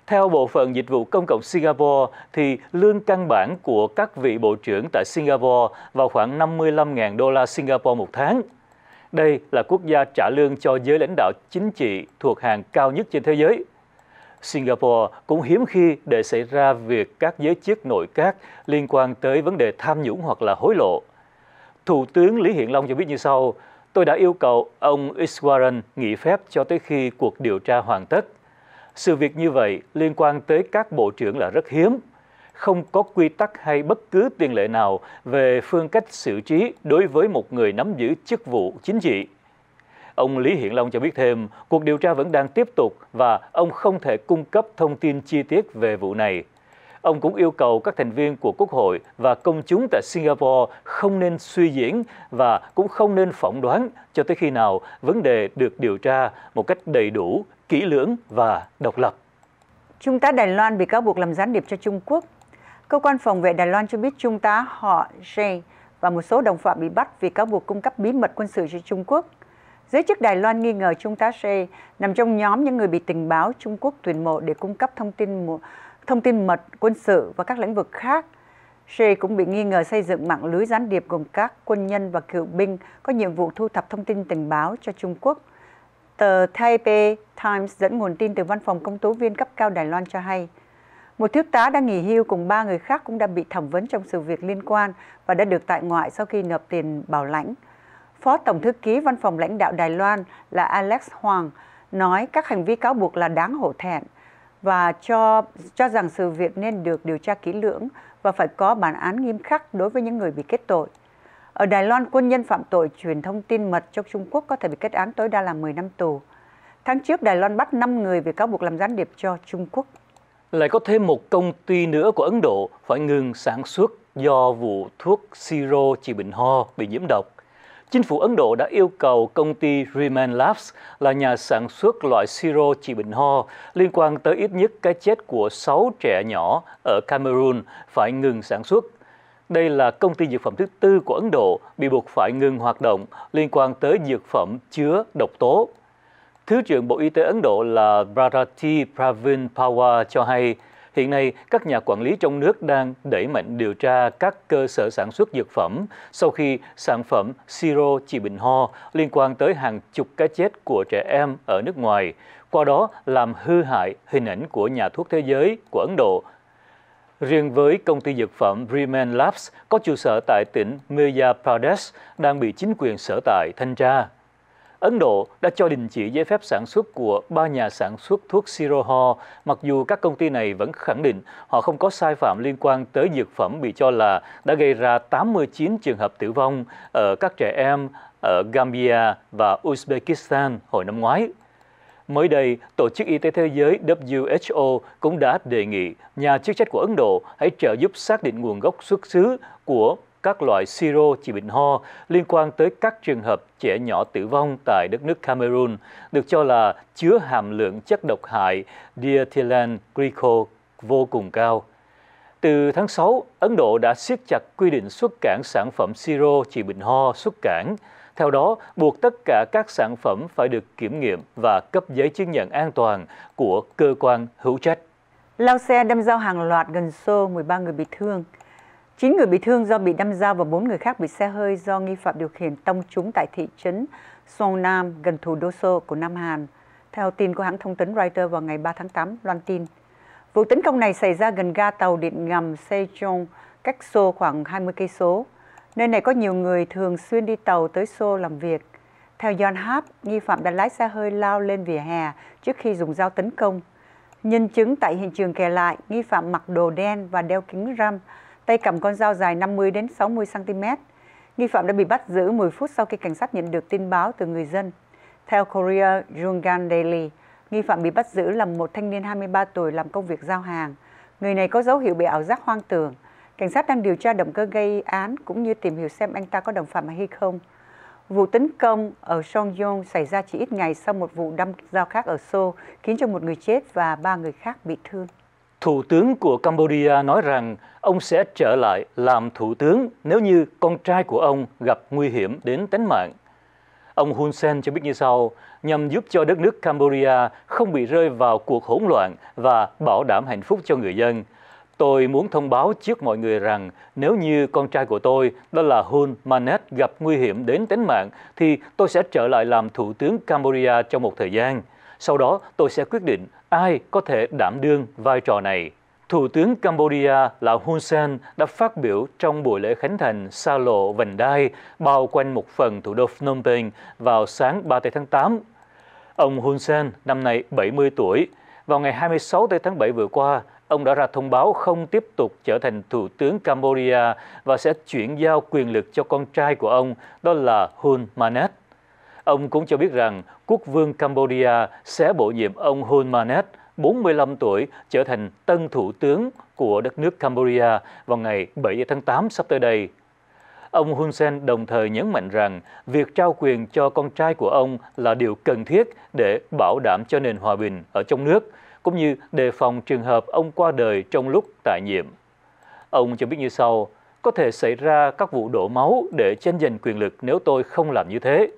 Theo Bộ phận Dịch vụ Công cộng Singapore, thì lương căn bản của các vị bộ trưởng tại Singapore vào khoảng 55.000 đô la Singapore một tháng. Đây là quốc gia trả lương cho giới lãnh đạo chính trị thuộc hàng cao nhất trên thế giới. Singapore cũng hiếm khi để xảy ra việc các giới chức nội các liên quan tới vấn đề tham nhũng hoặc là hối lộ. Thủ tướng Lý Hiện Long cho biết như sau, tôi đã yêu cầu ông Iswaran nghỉ phép cho tới khi cuộc điều tra hoàn tất. Sự việc như vậy liên quan tới các bộ trưởng là rất hiếm, không có quy tắc hay bất cứ tiền lệ nào về phương cách xử trí đối với một người nắm giữ chức vụ chính trị. Ông Lý Hiện Long cho biết thêm, cuộc điều tra vẫn đang tiếp tục và ông không thể cung cấp thông tin chi tiết về vụ này. Ông cũng yêu cầu các thành viên của Quốc hội và công chúng tại Singapore không nên suy diễn và cũng không nên phỏng đoán cho tới khi nào vấn đề được điều tra một cách đầy đủ, kỹ lưỡng và độc lập. Trung tá Đài Loan bị cáo buộc làm gián điệp cho Trung Quốc. Cơ quan phòng vệ Đài Loan cho biết Trung tá họ Jay và một số đồng phạm bị bắt vì cáo buộc cung cấp bí mật quân sự cho Trung Quốc. Giới chức Đài Loan nghi ngờ Trung tá Shea nằm trong nhóm những người bị tình báo Trung Quốc tuyển mộ để cung cấp thông tin thông tin mật, quân sự và các lĩnh vực khác. Shea cũng bị nghi ngờ xây dựng mạng lưới gián điệp gồm các quân nhân và cựu binh có nhiệm vụ thu thập thông tin tình báo cho Trung Quốc. Tờ Taipei Times dẫn nguồn tin từ văn phòng công tố viên cấp cao Đài Loan cho hay, một thiếu tá đang nghỉ hưu cùng ba người khác cũng đã bị thẩm vấn trong sự việc liên quan và đã được tại ngoại sau khi nộp tiền bảo lãnh. Phó Tổng Thư ký Văn phòng lãnh đạo Đài Loan là Alex Hoàng nói các hành vi cáo buộc là đáng hổ thẹn và cho cho rằng sự việc nên được điều tra kỹ lưỡng và phải có bản án nghiêm khắc đối với những người bị kết tội. Ở Đài Loan, quân nhân phạm tội truyền thông tin mật cho Trung Quốc có thể bị kết án tối đa là 10 năm tù. Tháng trước, Đài Loan bắt 5 người vì cáo buộc làm gián điệp cho Trung Quốc. Lại có thêm một công ty nữa của Ấn Độ phải ngừng sản xuất do vụ thuốc siro trị bệnh ho bị nhiễm độc. Chính phủ Ấn Độ đã yêu cầu công ty Reman Labs là nhà sản xuất loại siro trị bệnh ho liên quan tới ít nhất cái chết của 6 trẻ nhỏ ở Cameroon phải ngừng sản xuất. Đây là công ty dược phẩm thứ tư của Ấn Độ bị buộc phải ngừng hoạt động liên quan tới dược phẩm chứa độc tố. Thứ trưởng Bộ Y tế Ấn Độ là Bharati Pravin Pawar cho hay Hiện nay, các nhà quản lý trong nước đang đẩy mạnh điều tra các cơ sở sản xuất dược phẩm sau khi sản phẩm siro trị bệnh ho liên quan tới hàng chục cái chết của trẻ em ở nước ngoài, qua đó làm hư hại hình ảnh của nhà thuốc thế giới của Ấn Độ Riêng với công ty dược phẩm Bremen Labs có trụ sở tại tỉnh Madhya Pradesh đang bị chính quyền sở tại thanh tra. Ấn Độ đã cho đình chỉ giấy phép sản xuất của ba nhà sản xuất thuốc Siroho, mặc dù các công ty này vẫn khẳng định họ không có sai phạm liên quan tới dược phẩm bị cho là đã gây ra 89 trường hợp tử vong ở các trẻ em ở Gambia và Uzbekistan hồi năm ngoái. Mới đây, Tổ chức Y tế Thế giới WHO cũng đã đề nghị nhà chức trách của Ấn Độ hãy trợ giúp xác định nguồn gốc xuất xứ của các loại siro trị bệnh ho liên quan tới các trường hợp trẻ nhỏ tử vong tại đất nước Cameroon, được cho là chứa hàm lượng chất độc hại diethylene glycol vô cùng cao. Từ tháng 6, Ấn Độ đã siết chặt quy định xuất cảng sản phẩm siro trị bệnh ho xuất cảng. Theo đó, buộc tất cả các sản phẩm phải được kiểm nghiệm và cấp giấy chứng nhận an toàn của cơ quan hữu trách. Lao xe đâm giao hàng loạt gần Seoul, 13 người bị thương. 9 người bị thương do bị đâm dao và 4 người khác bị xe hơi do nghi phạm điều khiển tông trúng tại thị trấn Songnam gần thủ đô Seoul của Nam Hàn. Theo tin của hãng thông tấn Reuters vào ngày 3 tháng 8, loan tin. Vụ tấn công này xảy ra gần ga tàu điện ngầm Sejong, cách Seoul khoảng 20 cây số. Nơi này có nhiều người thường xuyên đi tàu tới Seoul làm việc. Theo Yonhap, nghi phạm đã lái xe hơi lao lên vỉa hè trước khi dùng dao tấn công. Nhân chứng tại hiện trường kể lại, nghi phạm mặc đồ đen và đeo kính râm, tay cầm con dao dài 50 đến 60 cm. Nghi phạm đã bị bắt giữ 10 phút sau khi cảnh sát nhận được tin báo từ người dân. Theo Korea Jungan Daily, nghi phạm bị bắt giữ là một thanh niên 23 tuổi làm công việc giao hàng. Người này có dấu hiệu bị ảo giác hoang tưởng. Cảnh sát đang điều tra động cơ gây án cũng như tìm hiểu xem anh ta có đồng phạm hay không. Vụ tấn công ở Songyong xảy ra chỉ ít ngày sau một vụ đâm dao khác ở Seoul, khiến cho một người chết và ba người khác bị thương. Thủ tướng của Cambodia nói rằng ông sẽ trở lại làm thủ tướng nếu như con trai của ông gặp nguy hiểm đến tính mạng. Ông Hun Sen cho biết như sau, nhằm giúp cho đất nước Cambodia không bị rơi vào cuộc hỗn loạn và bảo đảm hạnh phúc cho người dân. Tôi muốn thông báo trước mọi người rằng nếu như con trai của tôi, đó là Hun Manet, gặp nguy hiểm đến tính mạng, thì tôi sẽ trở lại làm thủ tướng Cambodia trong một thời gian. Sau đó, tôi sẽ quyết định Ai có thể đảm đương vai trò này? Thủ tướng Cambodia là Hun Sen đã phát biểu trong buổi lễ khánh thành xa lộ vành đai bao quanh một phần thủ đô Phnom Penh vào sáng 30 tháng 8. Ông Hun Sen năm nay 70 tuổi. Vào ngày 26 tháng 7 vừa qua, ông đã ra thông báo không tiếp tục trở thành thủ tướng Cambodia và sẽ chuyển giao quyền lực cho con trai của ông, đó là Hun Manet. Ông cũng cho biết rằng quốc vương Cambodia sẽ bổ nhiệm ông Hun Manet, 45 tuổi, trở thành tân thủ tướng của đất nước Cambodia vào ngày 7 tháng 8 sắp tới đây. Ông Hun Sen đồng thời nhấn mạnh rằng việc trao quyền cho con trai của ông là điều cần thiết để bảo đảm cho nền hòa bình ở trong nước, cũng như đề phòng trường hợp ông qua đời trong lúc tại nhiệm. Ông cho biết như sau, có thể xảy ra các vụ đổ máu để tranh giành quyền lực nếu tôi không làm như thế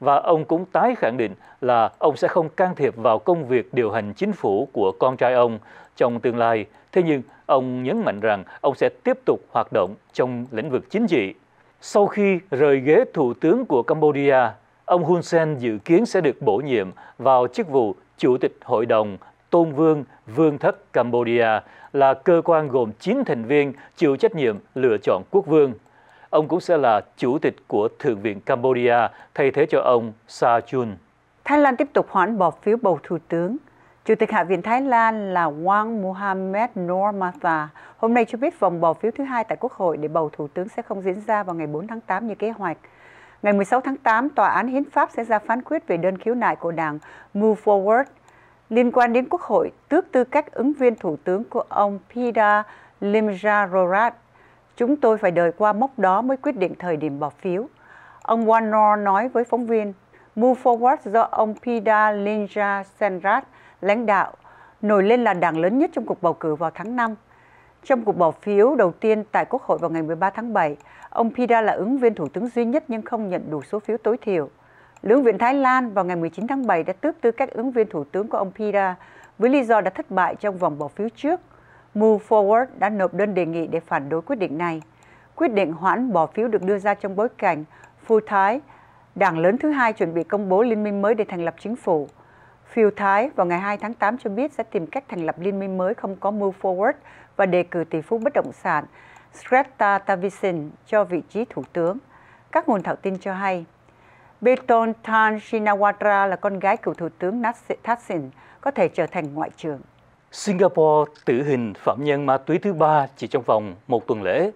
và ông cũng tái khẳng định là ông sẽ không can thiệp vào công việc điều hành chính phủ của con trai ông trong tương lai. Thế nhưng, ông nhấn mạnh rằng ông sẽ tiếp tục hoạt động trong lĩnh vực chính trị. Sau khi rời ghế thủ tướng của Cambodia, ông Hun Sen dự kiến sẽ được bổ nhiệm vào chức vụ Chủ tịch Hội đồng Tôn Vương Vương thất Cambodia là cơ quan gồm 9 thành viên chịu trách nhiệm lựa chọn quốc vương. Ông cũng sẽ là chủ tịch của Thượng viện Cambodia, thay thế cho ông Sa Chun. Thái Lan tiếp tục hoãn bỏ phiếu bầu thủ tướng. Chủ tịch Hạ viện Thái Lan là Wang Muhammad Noor hôm nay cho biết vòng bỏ phiếu thứ hai tại Quốc hội để bầu thủ tướng sẽ không diễn ra vào ngày 4 tháng 8 như kế hoạch. Ngày 16 tháng 8, Tòa án Hiến pháp sẽ ra phán quyết về đơn khiếu nại của đảng Move Forward liên quan đến Quốc hội tước tư cách ứng viên thủ tướng của ông Pida Limjarorat Chúng tôi phải đợi qua mốc đó mới quyết định thời điểm bỏ phiếu. Ông Warnor nói với phóng viên, Move Forward do ông Pida Linja Senrat lãnh đạo nổi lên là đảng lớn nhất trong cuộc bầu cử vào tháng 5. Trong cuộc bỏ phiếu đầu tiên tại Quốc hội vào ngày 13 tháng 7, ông Pida là ứng viên thủ tướng duy nhất nhưng không nhận đủ số phiếu tối thiểu. Lưỡng viện Thái Lan vào ngày 19 tháng 7 đã tước tư cách ứng viên thủ tướng của ông Pida với lý do đã thất bại trong vòng bỏ phiếu trước Move Forward đã nộp đơn đề nghị để phản đối quyết định này. Quyết định hoãn bỏ phiếu được đưa ra trong bối cảnh Phu Thái, đảng lớn thứ hai chuẩn bị công bố liên minh mới để thành lập chính phủ. Phiêu Thái vào ngày 2 tháng 8 cho biết sẽ tìm cách thành lập liên minh mới không có Move Forward và đề cử tỷ phú bất động sản Skreta Tavisin cho vị trí thủ tướng. Các nguồn thạo tin cho hay, Beton Tan Shinawatra là con gái cựu thủ tướng Thaksin có thể trở thành ngoại trưởng. Singapore tử hình phạm nhân ma túy thứ ba chỉ trong vòng một tuần lễ.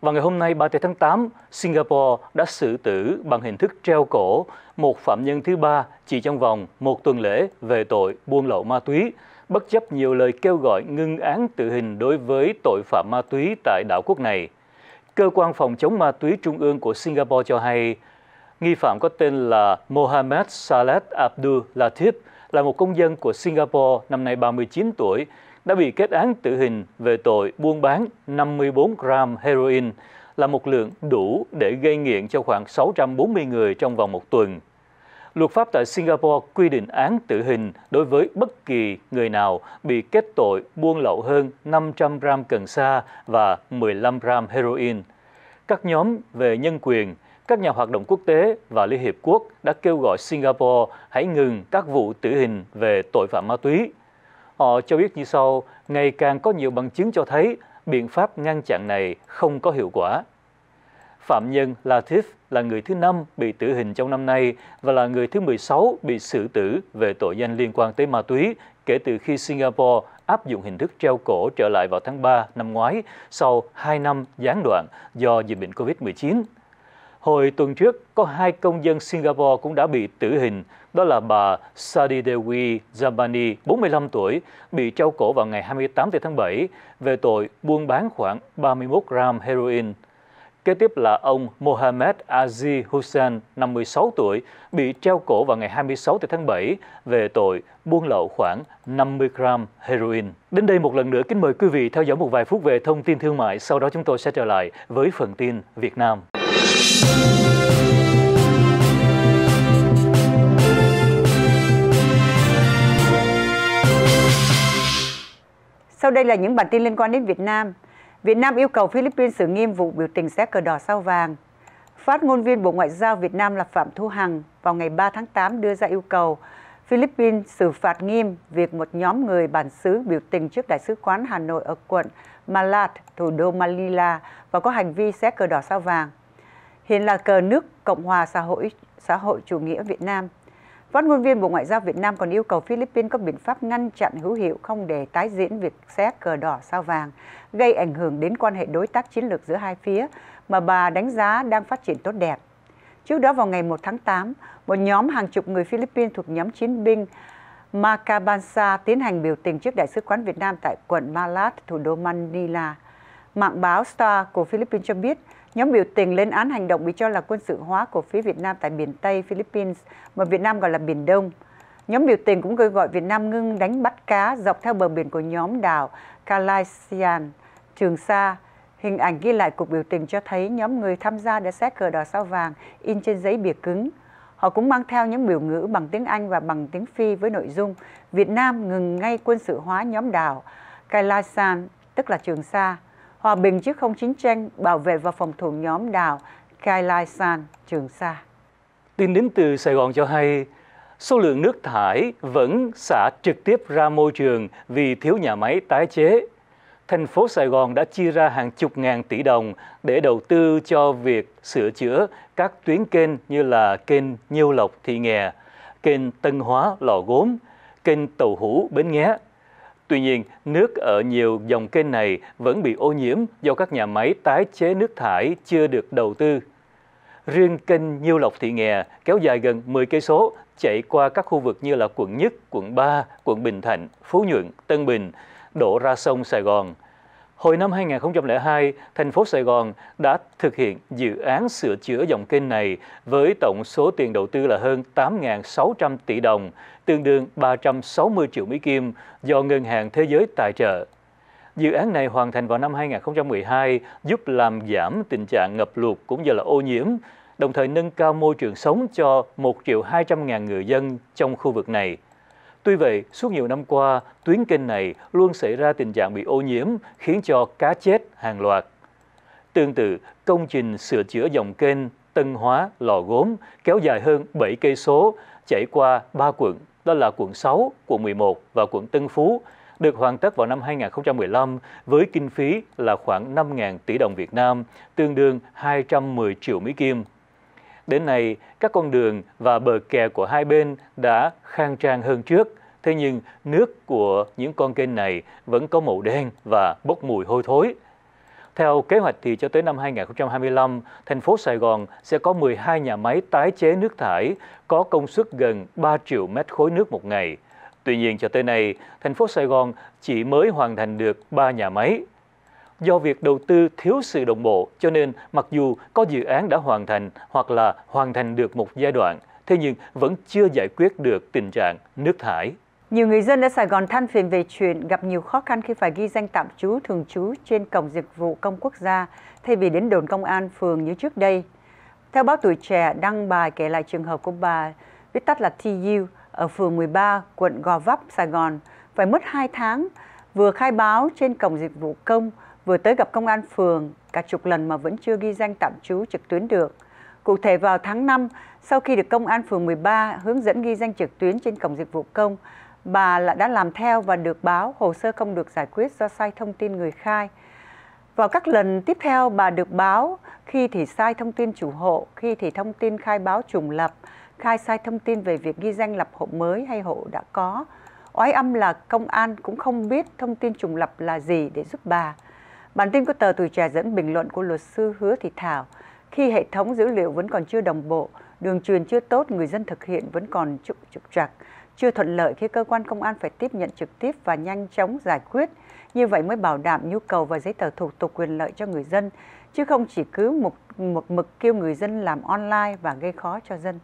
Và ngày hôm nay 30 tháng 8, Singapore đã xử tử bằng hình thức treo cổ một phạm nhân thứ ba chỉ trong vòng một tuần lễ về tội buôn lậu ma túy, bất chấp nhiều lời kêu gọi ngưng án tử hình đối với tội phạm ma túy tại đảo quốc này. Cơ quan phòng chống ma túy trung ương của Singapore cho hay, nghi phạm có tên là Mohamed Saleh Abdul Latif, là một công dân của Singapore năm nay 39 tuổi, đã bị kết án tử hình về tội buôn bán 54 gram heroin, là một lượng đủ để gây nghiện cho khoảng 640 người trong vòng một tuần. Luật pháp tại Singapore quy định án tử hình đối với bất kỳ người nào bị kết tội buôn lậu hơn 500 gram cần sa và 15 gram heroin. Các nhóm về nhân quyền, các nhà hoạt động quốc tế và Liên Hiệp Quốc đã kêu gọi Singapore hãy ngừng các vụ tử hình về tội phạm ma túy. Họ cho biết như sau, ngày càng có nhiều bằng chứng cho thấy biện pháp ngăn chặn này không có hiệu quả. Phạm nhân Latif là người thứ năm bị tử hình trong năm nay và là người thứ 16 bị xử tử về tội danh liên quan tới ma túy kể từ khi Singapore áp dụng hình thức treo cổ trở lại vào tháng 3 năm ngoái sau 2 năm gián đoạn do dịch bệnh COVID-19. Hồi tuần trước, có hai công dân Singapore cũng đã bị tử hình, đó là bà Sadi Dewi Zabani, 45 tuổi, bị trao cổ vào ngày 28 tháng 7 về tội buôn bán khoảng 31 gram heroin. Kế tiếp là ông Mohamed Aziz Hussein, 56 tuổi, bị treo cổ vào ngày 26 tháng 7 về tội buôn lậu khoảng 50 gram heroin. Đến đây một lần nữa kính mời quý vị theo dõi một vài phút về thông tin thương mại, sau đó chúng tôi sẽ trở lại với phần tin Việt Nam. Sau đây là những bản tin liên quan đến Việt Nam. Việt Nam yêu cầu Philippines xử nghiêm vụ biểu tình xé cờ đỏ sao vàng. Phát ngôn viên Bộ Ngoại giao Việt Nam là Phạm Thu Hằng vào ngày 3 tháng 8 đưa ra yêu cầu Philippines xử phạt nghiêm việc một nhóm người bản xứ biểu tình trước Đại sứ quán Hà Nội ở quận Malat, thủ đô Manila và có hành vi xé cờ đỏ sao vàng hiện là cờ nước Cộng hòa xã hội xã hội chủ nghĩa Việt Nam. Phát ngôn viên Bộ Ngoại giao Việt Nam còn yêu cầu Philippines có biện pháp ngăn chặn hữu hiệu không để tái diễn việc xé cờ đỏ sao vàng, gây ảnh hưởng đến quan hệ đối tác chiến lược giữa hai phía mà bà đánh giá đang phát triển tốt đẹp. Trước đó vào ngày 1 tháng 8, một nhóm hàng chục người Philippines thuộc nhóm chiến binh Macabansa tiến hành biểu tình trước Đại sứ quán Việt Nam tại quận Malat, thủ đô Manila. Mạng báo Star của Philippines cho biết Nhóm biểu tình lên án hành động bị cho là quân sự hóa của phía Việt Nam tại Biển Tây Philippines, mà Việt Nam gọi là Biển Đông. Nhóm biểu tình cũng kêu gọi Việt Nam ngưng đánh bắt cá dọc theo bờ biển của nhóm đảo Calaisian, Trường Sa. Hình ảnh ghi lại cuộc biểu tình cho thấy nhóm người tham gia đã xé cờ đỏ sao vàng in trên giấy bìa cứng. Họ cũng mang theo những biểu ngữ bằng tiếng Anh và bằng tiếng Phi với nội dung Việt Nam ngừng ngay quân sự hóa nhóm đảo Kailaisan, tức là Trường Sa hòa bình chứ không chiến tranh, bảo vệ và phòng thủ nhóm đảo Kailai San, Trường Sa. Tin đến từ Sài Gòn cho hay, số lượng nước thải vẫn xả trực tiếp ra môi trường vì thiếu nhà máy tái chế. Thành phố Sài Gòn đã chia ra hàng chục ngàn tỷ đồng để đầu tư cho việc sửa chữa các tuyến kênh như là kênh Nhiêu Lộc Thị Nghè, kênh Tân Hóa Lò Gốm, kênh Tàu Hủ Bến Nghé, Tuy nhiên, nước ở nhiều dòng kênh này vẫn bị ô nhiễm do các nhà máy tái chế nước thải chưa được đầu tư. Riêng kênh Nhiêu Lộc Thị Nghè kéo dài gần 10 cây số chạy qua các khu vực như là quận Nhất, quận 3, quận Bình Thạnh, Phú Nhuận, Tân Bình, đổ ra sông Sài Gòn. Hồi năm 2002, thành phố Sài Gòn đã thực hiện dự án sửa chữa dòng kênh này với tổng số tiền đầu tư là hơn 8.600 tỷ đồng tương đương 360 triệu Mỹ Kim do Ngân hàng Thế giới tài trợ. Dự án này hoàn thành vào năm 2012, giúp làm giảm tình trạng ngập lụt cũng như là ô nhiễm, đồng thời nâng cao môi trường sống cho 1 triệu 200 ngàn người dân trong khu vực này. Tuy vậy, suốt nhiều năm qua, tuyến kênh này luôn xảy ra tình trạng bị ô nhiễm, khiến cho cá chết hàng loạt. Tương tự, công trình sửa chữa dòng kênh Tân Hóa Lò Gốm kéo dài hơn 7 cây số, chảy qua 3 quận đó là quận 6, quận 11 và quận Tân Phú, được hoàn tất vào năm 2015 với kinh phí là khoảng 5.000 tỷ đồng Việt Nam, tương đương 210 triệu Mỹ Kim. Đến nay, các con đường và bờ kè của hai bên đã khang trang hơn trước, thế nhưng nước của những con kênh này vẫn có màu đen và bốc mùi hôi thối. Theo kế hoạch thì cho tới năm 2025, thành phố Sài Gòn sẽ có 12 nhà máy tái chế nước thải có công suất gần 3 triệu mét khối nước một ngày. Tuy nhiên cho tới nay, thành phố Sài Gòn chỉ mới hoàn thành được 3 nhà máy. Do việc đầu tư thiếu sự đồng bộ cho nên mặc dù có dự án đã hoàn thành hoặc là hoàn thành được một giai đoạn, thế nhưng vẫn chưa giải quyết được tình trạng nước thải nhiều người dân ở Sài Gòn than phiền về chuyện gặp nhiều khó khăn khi phải ghi danh tạm trú thường trú trên cổng dịch vụ công quốc gia thay vì đến đồn công an phường như trước đây. Theo báo Tuổi Trẻ đăng bài kể lại trường hợp của bà, viết tắt là TU, ở phường 13, quận Gò Vấp, Sài Gòn, phải mất 2 tháng, vừa khai báo trên cổng dịch vụ công, vừa tới gặp công an phường, cả chục lần mà vẫn chưa ghi danh tạm trú trực tuyến được. Cụ thể vào tháng 5, sau khi được công an phường 13 hướng dẫn ghi danh trực tuyến trên cổng dịch vụ công, bà lại đã làm theo và được báo hồ sơ không được giải quyết do sai thông tin người khai. Vào các lần tiếp theo bà được báo khi thì sai thông tin chủ hộ, khi thì thông tin khai báo trùng lập, khai sai thông tin về việc ghi danh lập hộ mới hay hộ đã có. Oái âm là công an cũng không biết thông tin trùng lập là gì để giúp bà. Bản tin của tờ Tuổi Trẻ dẫn bình luận của luật sư Hứa Thị Thảo. Khi hệ thống dữ liệu vẫn còn chưa đồng bộ, đường truyền chưa tốt, người dân thực hiện vẫn còn trục trặc chưa thuận lợi khi cơ quan công an phải tiếp nhận trực tiếp và nhanh chóng giải quyết. Như vậy mới bảo đảm nhu cầu và giấy tờ thủ tục quyền lợi cho người dân, chứ không chỉ cứ một, một mực kêu người dân làm online và gây khó cho dân.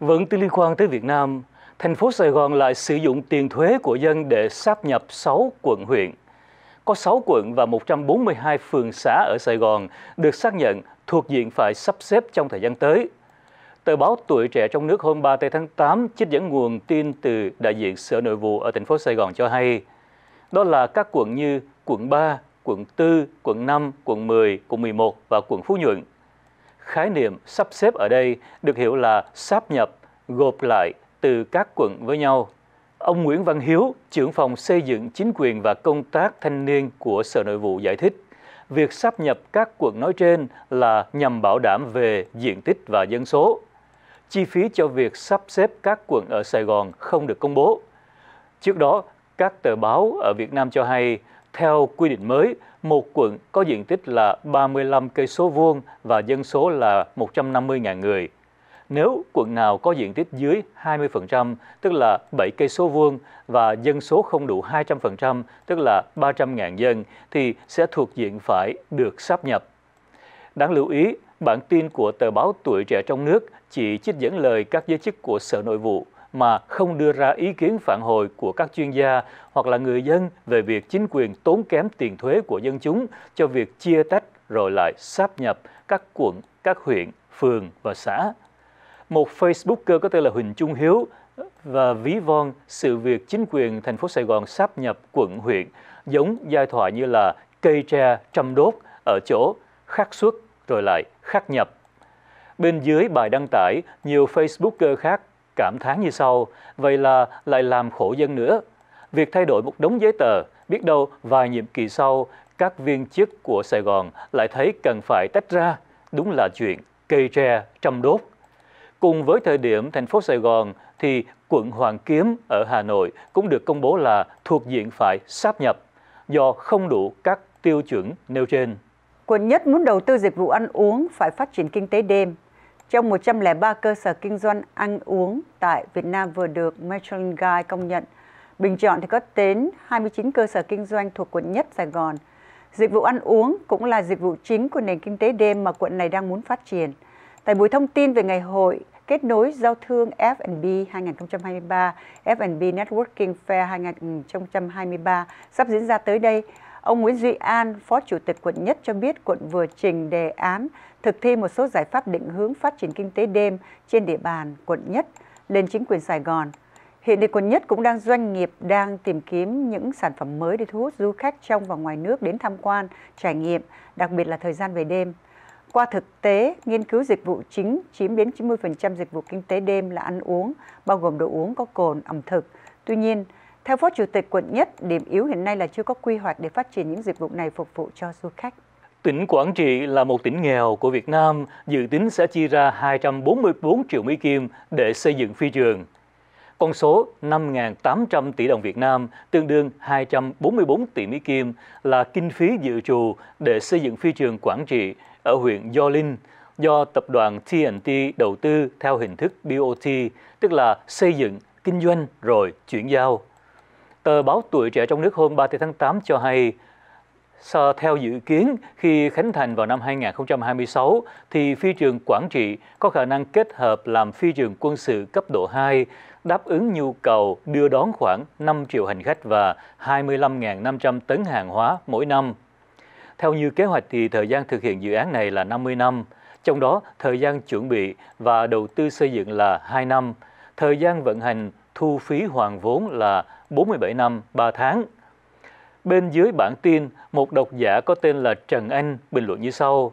Vẫn liên quan tới Việt Nam, thành phố Sài Gòn lại sử dụng tiền thuế của dân để sáp nhập 6 quận huyện. Có 6 quận và 142 phường xã ở Sài Gòn được xác nhận thuộc diện phải sắp xếp trong thời gian tới – Tờ báo Tuổi Trẻ trong nước hôm 30 tháng 8 trích dẫn nguồn tin từ đại diện Sở Nội vụ ở thành phố Sài Gòn cho hay, đó là các quận như quận 3, quận 4, quận 5, quận 10, quận 11 và quận Phú Nhuận. Khái niệm sắp xếp ở đây được hiểu là sáp nhập, gộp lại từ các quận với nhau. Ông Nguyễn Văn Hiếu, trưởng phòng xây dựng chính quyền và công tác thanh niên của Sở Nội vụ giải thích, việc sáp nhập các quận nói trên là nhằm bảo đảm về diện tích và dân số chi phí cho việc sắp xếp các quận ở Sài Gòn không được công bố. Trước đó, các tờ báo ở Việt Nam cho hay, theo quy định mới, một quận có diện tích là 35 cây số vuông và dân số là 150.000 người. Nếu quận nào có diện tích dưới 20%, tức là 7 cây số vuông và dân số không đủ 200%, tức là 300.000 dân thì sẽ thuộc diện phải được sáp nhập. Đáng lưu ý, bản tin của tờ báo Tuổi Trẻ trong nước chỉ trích dẫn lời các giới chức của Sở Nội vụ mà không đưa ra ý kiến phản hồi của các chuyên gia hoặc là người dân về việc chính quyền tốn kém tiền thuế của dân chúng cho việc chia tách rồi lại sáp nhập các quận, các huyện, phường và xã. Một Facebooker có tên là Huỳnh Trung Hiếu và ví von sự việc chính quyền thành phố Sài Gòn sáp nhập quận huyện giống giai thoại như là cây tre trăm đốt ở chỗ khắc suất rồi lại khắc nhập. Bên dưới bài đăng tải, nhiều Facebooker khác cảm thán như sau, vậy là lại làm khổ dân nữa. Việc thay đổi một đống giấy tờ, biết đâu vài nhiệm kỳ sau, các viên chức của Sài Gòn lại thấy cần phải tách ra, đúng là chuyện cây tre trăm đốt. Cùng với thời điểm thành phố Sài Gòn thì quận Hoàng Kiếm ở Hà Nội cũng được công bố là thuộc diện phải sáp nhập do không đủ các tiêu chuẩn nêu trên. Quận nhất muốn đầu tư dịch vụ ăn uống phải phát triển kinh tế đêm. Trong 103 cơ sở kinh doanh ăn uống tại Việt Nam vừa được Michelin Guide công nhận, bình chọn thì có đến 29 cơ sở kinh doanh thuộc quận nhất Sài Gòn. Dịch vụ ăn uống cũng là dịch vụ chính của nền kinh tế đêm mà quận này đang muốn phát triển. Tại buổi thông tin về ngày hội kết nối giao thương F&B 2023, F&B Networking Fair 2023 sắp diễn ra tới đây, Ông Nguyễn Duy An, Phó Chủ tịch quận Nhất cho biết quận vừa trình đề án thực thi một số giải pháp định hướng phát triển kinh tế đêm trên địa bàn quận Nhất lên chính quyền Sài Gòn. Hiện nay quận Nhất cũng đang doanh nghiệp đang tìm kiếm những sản phẩm mới để thu hút du khách trong và ngoài nước đến tham quan, trải nghiệm, đặc biệt là thời gian về đêm. Qua thực tế, nghiên cứu dịch vụ chính chiếm đến 90% dịch vụ kinh tế đêm là ăn uống, bao gồm đồ uống có cồn, ẩm thực. Tuy nhiên, theo Phó Chủ tịch quận nhất, điểm yếu hiện nay là chưa có quy hoạch để phát triển những dịch vụ này phục vụ cho du khách. Tỉnh Quảng Trị là một tỉnh nghèo của Việt Nam, dự tính sẽ chi ra 244 triệu Mỹ Kim để xây dựng phi trường. Con số 5.800 tỷ đồng Việt Nam, tương đương 244 tỷ Mỹ Kim, là kinh phí dự trù để xây dựng phi trường Quảng Trị ở huyện Gio Linh, do tập đoàn TNT đầu tư theo hình thức BOT, tức là xây dựng, kinh doanh rồi chuyển giao. Tờ báo Tuổi Trẻ trong nước hôm 30 tháng 8 cho hay, so theo dự kiến, khi khánh thành vào năm 2026, thì phi trường Quảng Trị có khả năng kết hợp làm phi trường quân sự cấp độ 2, đáp ứng nhu cầu đưa đón khoảng 5 triệu hành khách và 25.500 tấn hàng hóa mỗi năm. Theo như kế hoạch thì thời gian thực hiện dự án này là 50 năm, trong đó thời gian chuẩn bị và đầu tư xây dựng là 2 năm, thời gian vận hành thu phí hoàn vốn là 47 năm 3 tháng. Bên dưới bản tin, một độc giả có tên là Trần Anh bình luận như sau.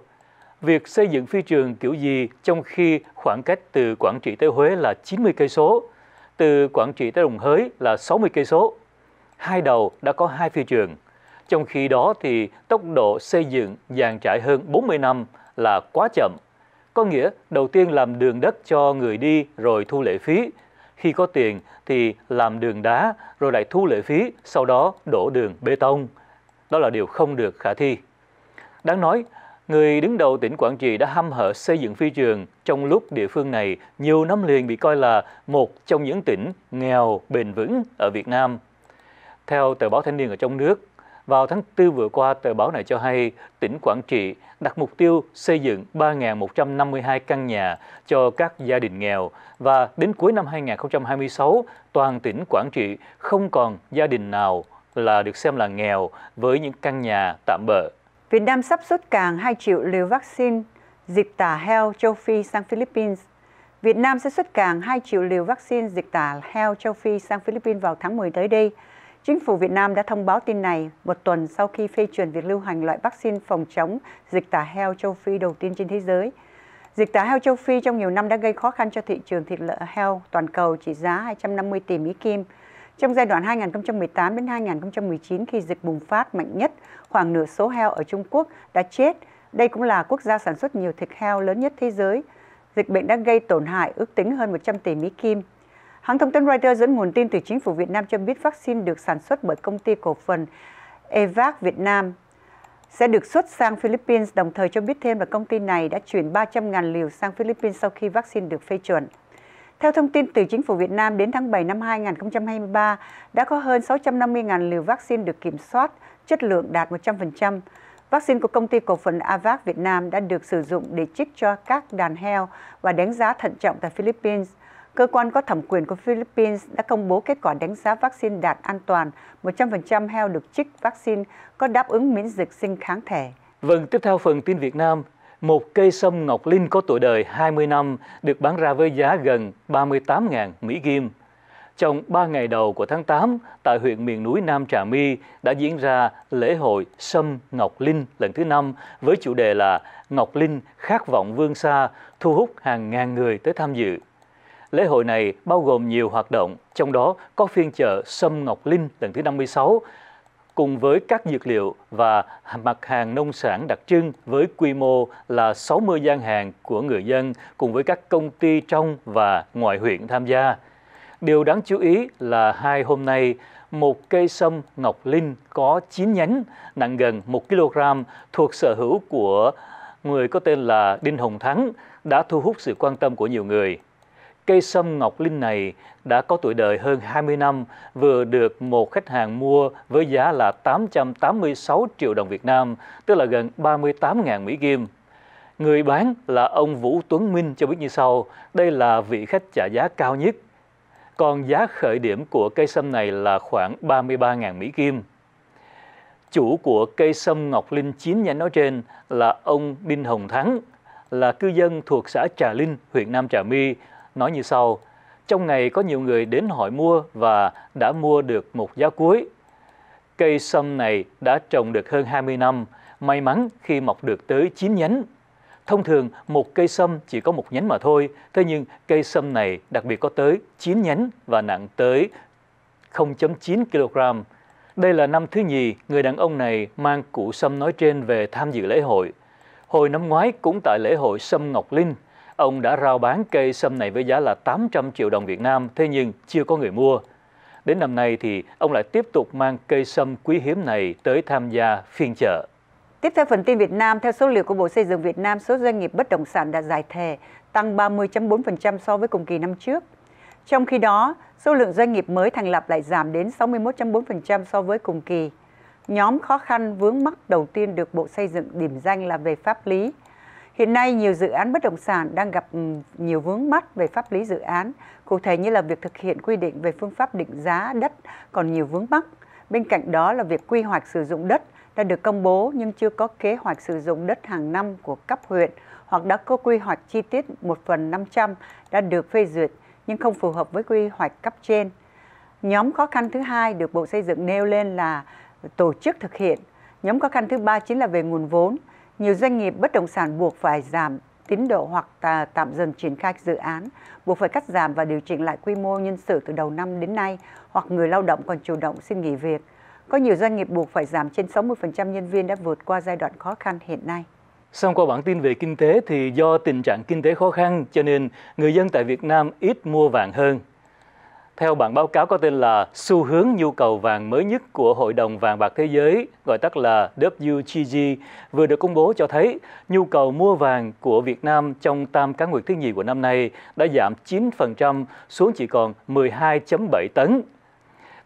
Việc xây dựng phi trường kiểu gì trong khi khoảng cách từ Quảng Trị tới Huế là 90 cây số, từ Quảng Trị tới Đồng Hới là 60 cây số. Hai đầu đã có hai phi trường. Trong khi đó thì tốc độ xây dựng dàn trải hơn 40 năm là quá chậm. Có nghĩa đầu tiên làm đường đất cho người đi rồi thu lệ phí, khi có tiền thì làm đường đá rồi lại thu lệ phí, sau đó đổ đường bê tông. Đó là điều không được khả thi. Đáng nói, người đứng đầu tỉnh Quảng Trị đã hăm hở xây dựng phi trường trong lúc địa phương này nhiều năm liền bị coi là một trong những tỉnh nghèo bền vững ở Việt Nam. Theo tờ báo Thanh niên ở trong nước, vào tháng 4 vừa qua, tờ báo này cho hay tỉnh Quảng Trị đặt mục tiêu xây dựng 3.152 căn nhà cho các gia đình nghèo và đến cuối năm 2026, toàn tỉnh Quảng Trị không còn gia đình nào là được xem là nghèo với những căn nhà tạm bỡ. Việt Nam sắp xuất càng 2 triệu liều vaccine dịch tả heo châu Phi sang Philippines. Việt Nam sẽ xuất càng 2 triệu liều vaccine dịch tả heo châu Phi sang Philippines vào tháng 10 tới đây. Chính phủ Việt Nam đã thông báo tin này một tuần sau khi phê chuẩn việc lưu hành loại vaccine phòng chống dịch tả heo châu Phi đầu tiên trên thế giới. Dịch tả heo châu Phi trong nhiều năm đã gây khó khăn cho thị trường thịt lợn heo toàn cầu trị giá 250 tỷ Mỹ Kim. Trong giai đoạn 2018 đến 2019 khi dịch bùng phát mạnh nhất, khoảng nửa số heo ở Trung Quốc đã chết. Đây cũng là quốc gia sản xuất nhiều thịt heo lớn nhất thế giới. Dịch bệnh đã gây tổn hại ước tính hơn 100 tỷ Mỹ Kim Hãng thông tin Reuters dẫn nguồn tin từ chính phủ Việt Nam cho biết vaccine được sản xuất bởi công ty cổ phần Evac Việt Nam sẽ được xuất sang Philippines, đồng thời cho biết thêm là công ty này đã chuyển 300.000 liều sang Philippines sau khi vaccine được phê chuẩn. Theo thông tin từ chính phủ Việt Nam, đến tháng 7 năm 2023, đã có hơn 650.000 liều vaccine được kiểm soát, chất lượng đạt 100%. Vaccine của công ty cổ phần Avac Việt Nam đã được sử dụng để trích cho các đàn heo và đánh giá thận trọng tại Philippines – cơ quan có thẩm quyền của Philippines đã công bố kết quả đánh giá vaccine đạt an toàn, 100% heo được trích vaccine có đáp ứng miễn dịch sinh kháng thể. Vâng, tiếp theo phần tin Việt Nam. Một cây sâm Ngọc Linh có tuổi đời 20 năm được bán ra với giá gần 38.000 Mỹ Kim. Trong 3 ngày đầu của tháng 8, tại huyện miền núi Nam Trà My đã diễn ra lễ hội Sâm Ngọc Linh lần thứ năm với chủ đề là Ngọc Linh khát vọng vương xa, thu hút hàng ngàn người tới tham dự. Lễ hội này bao gồm nhiều hoạt động, trong đó có phiên chợ Sâm Ngọc Linh lần thứ 56, cùng với các dược liệu và mặt hàng nông sản đặc trưng với quy mô là 60 gian hàng của người dân cùng với các công ty trong và ngoài huyện tham gia. Điều đáng chú ý là hai hôm nay, một cây sâm ngọc linh có 9 nhánh nặng gần 1 kg thuộc sở hữu của người có tên là Đinh Hồng Thắng đã thu hút sự quan tâm của nhiều người. Cây sâm Ngọc Linh này đã có tuổi đời hơn 20 năm, vừa được một khách hàng mua với giá là 886 triệu đồng Việt Nam, tức là gần 38.000 Mỹ Kim. Người bán là ông Vũ Tuấn Minh cho biết như sau, đây là vị khách trả giá cao nhất. Còn giá khởi điểm của cây sâm này là khoảng 33.000 Mỹ Kim. Chủ của cây sâm Ngọc Linh chín nhánh nói trên là ông Đinh Hồng Thắng, là cư dân thuộc xã Trà Linh, huyện Nam Trà My, nói như sau. Trong ngày có nhiều người đến hỏi mua và đã mua được một giá cuối. Cây sâm này đã trồng được hơn 20 năm, may mắn khi mọc được tới 9 nhánh. Thông thường một cây sâm chỉ có một nhánh mà thôi, thế nhưng cây sâm này đặc biệt có tới 9 nhánh và nặng tới 0.9 kg. Đây là năm thứ nhì người đàn ông này mang củ sâm nói trên về tham dự lễ hội. Hồi năm ngoái cũng tại lễ hội sâm Ngọc Linh Ông đã rao bán cây sâm này với giá là 800 triệu đồng Việt Nam, thế nhưng chưa có người mua. Đến năm nay thì ông lại tiếp tục mang cây sâm quý hiếm này tới tham gia phiên chợ. Tiếp theo phần tin Việt Nam, theo số liệu của Bộ Xây dựng Việt Nam, số doanh nghiệp bất động sản đã giải thể tăng 30.4% so với cùng kỳ năm trước. Trong khi đó, số lượng doanh nghiệp mới thành lập lại giảm đến 61.4% so với cùng kỳ. Nhóm khó khăn vướng mắc đầu tiên được Bộ Xây dựng điểm danh là về pháp lý. Hiện nay nhiều dự án bất động sản đang gặp ừ, nhiều vướng mắt về pháp lý dự án, cụ thể như là việc thực hiện quy định về phương pháp định giá đất còn nhiều vướng mắc. Bên cạnh đó là việc quy hoạch sử dụng đất đã được công bố nhưng chưa có kế hoạch sử dụng đất hàng năm của cấp huyện hoặc đã có quy hoạch chi tiết 1 phần 500 đã được phê duyệt nhưng không phù hợp với quy hoạch cấp trên. Nhóm khó khăn thứ hai được Bộ Xây dựng nêu lên là tổ chức thực hiện. Nhóm khó khăn thứ ba chính là về nguồn vốn nhiều doanh nghiệp bất động sản buộc phải giảm tiến độ hoặc tạm dừng triển khai dự án, buộc phải cắt giảm và điều chỉnh lại quy mô nhân sự từ đầu năm đến nay, hoặc người lao động còn chủ động xin nghỉ việc. Có nhiều doanh nghiệp buộc phải giảm trên 60% nhân viên đã vượt qua giai đoạn khó khăn hiện nay. Xong qua bản tin về kinh tế thì do tình trạng kinh tế khó khăn cho nên người dân tại Việt Nam ít mua vàng hơn. Theo bản báo cáo có tên là Xu hướng nhu cầu vàng mới nhất của Hội đồng Vàng bạc Thế giới, gọi tắt là WGG, vừa được công bố cho thấy nhu cầu mua vàng của Việt Nam trong tam cá nguyệt thứ nhì của năm nay đã giảm 9% xuống chỉ còn 12.7 tấn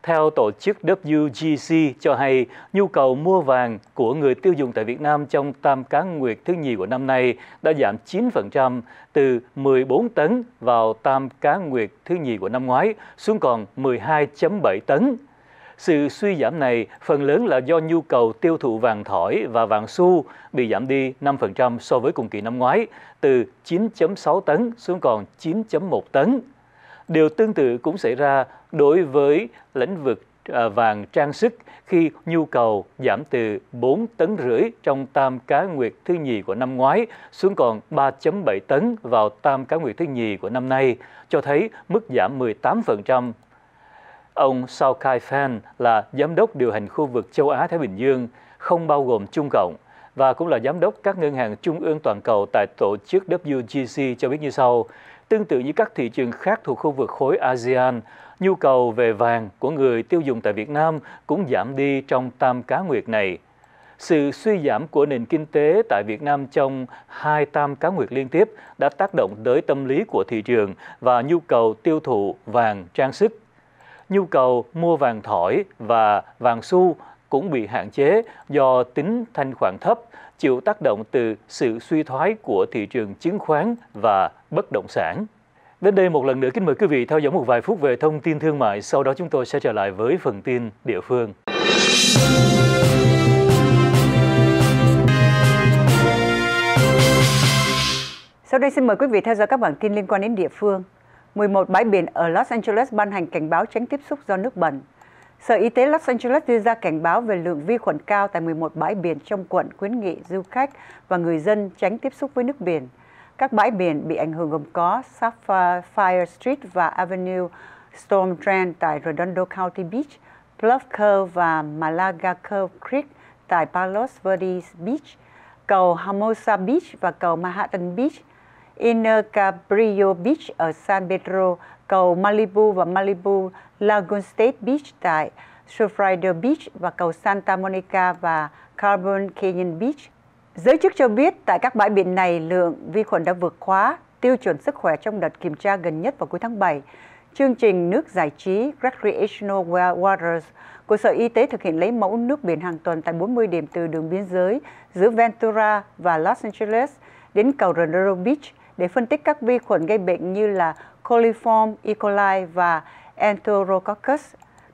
theo tổ chức WGC cho hay, nhu cầu mua vàng của người tiêu dùng tại Việt Nam trong tam cá nguyệt thứ nhì của năm nay đã giảm 9% từ 14 tấn vào tam cá nguyệt thứ nhì của năm ngoái xuống còn 12.7 tấn. Sự suy giảm này phần lớn là do nhu cầu tiêu thụ vàng thỏi và vàng xu bị giảm đi 5% so với cùng kỳ năm ngoái, từ 9.6 tấn xuống còn 9.1 tấn. Điều tương tự cũng xảy ra đối với lĩnh vực à, vàng trang sức khi nhu cầu giảm từ 4 tấn rưỡi trong tam cá nguyệt thứ nhì của năm ngoái xuống còn 3.7 tấn vào tam cá nguyệt thứ nhì của năm nay, cho thấy mức giảm 18%. Ông Sao Kai Fan là giám đốc điều hành khu vực châu Á-Thái Bình Dương, không bao gồm Trung Cộng, và cũng là giám đốc các ngân hàng trung ương toàn cầu tại tổ chức WGC cho biết như sau. Tương tự như các thị trường khác thuộc khu vực khối ASEAN, nhu cầu về vàng của người tiêu dùng tại Việt Nam cũng giảm đi trong tam cá nguyệt này. Sự suy giảm của nền kinh tế tại Việt Nam trong hai tam cá nguyệt liên tiếp đã tác động tới tâm lý của thị trường và nhu cầu tiêu thụ vàng trang sức. Nhu cầu mua vàng thỏi và vàng xu cũng bị hạn chế do tính thanh khoản thấp, chịu tác động từ sự suy thoái của thị trường chứng khoán và bất động sản. Đến đây một lần nữa kính mời quý vị theo dõi một vài phút về thông tin thương mại, sau đó chúng tôi sẽ trở lại với phần tin địa phương. Sau đây xin mời quý vị theo dõi các bản tin liên quan đến địa phương. 11 bãi biển ở Los Angeles ban hành cảnh báo tránh tiếp xúc do nước bẩn. Sở Y tế Los Angeles đưa ra cảnh báo về lượng vi khuẩn cao tại 11 bãi biển trong quận khuyến nghị du khách và người dân tránh tiếp xúc với nước biển. Các bãi biển bị ảnh hưởng gồm có Sapphire Street và Avenue Storm Trend tại Redondo County Beach, Bluff Cove và Malaga Cove Creek tại Palos Verdes Beach, cầu Hamosa Beach và cầu Manhattan Beach, Inner Cabrillo Beach ở San Pedro cầu Malibu và Malibu Lagoon State Beach tại Surfrider Beach và cầu Santa Monica và Carbon Canyon Beach. Giới chức cho biết tại các bãi biển này lượng vi khuẩn đã vượt quá tiêu chuẩn sức khỏe trong đợt kiểm tra gần nhất vào cuối tháng 7. Chương trình nước giải trí Recreational Waters của Sở Y tế thực hiện lấy mẫu nước biển hàng tuần tại 40 điểm từ đường biên giới giữa Ventura và Los Angeles đến cầu Redondo Beach để phân tích các vi khuẩn gây bệnh như là coliform, E. coli và Enterococcus.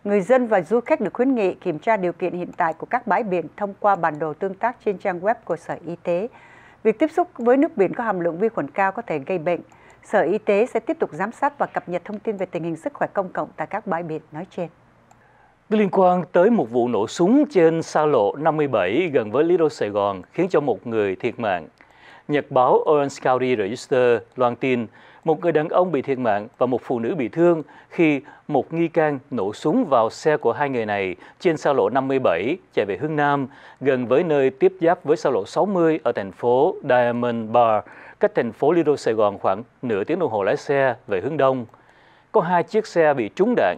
Người dân và du khách được khuyến nghị kiểm tra điều kiện hiện tại của các bãi biển thông qua bản đồ tương tác trên trang web của Sở Y tế. Việc tiếp xúc với nước biển có hàm lượng vi khuẩn cao có thể gây bệnh. Sở Y tế sẽ tiếp tục giám sát và cập nhật thông tin về tình hình sức khỏe công cộng tại các bãi biển nói trên. Liên quan tới một vụ nổ súng trên xa lộ 57 gần với Lido Sài Gòn khiến cho một người thiệt mạng. Nhật báo Orange County Register loan tin một người đàn ông bị thiệt mạng và một phụ nữ bị thương khi một nghi can nổ súng vào xe của hai người này trên xa lộ 57 chạy về hướng Nam, gần với nơi tiếp giáp với xa lộ 60 ở thành phố Diamond Bar, cách thành phố Lido Sài Gòn khoảng nửa tiếng đồng hồ lái xe về hướng Đông. Có hai chiếc xe bị trúng đạn,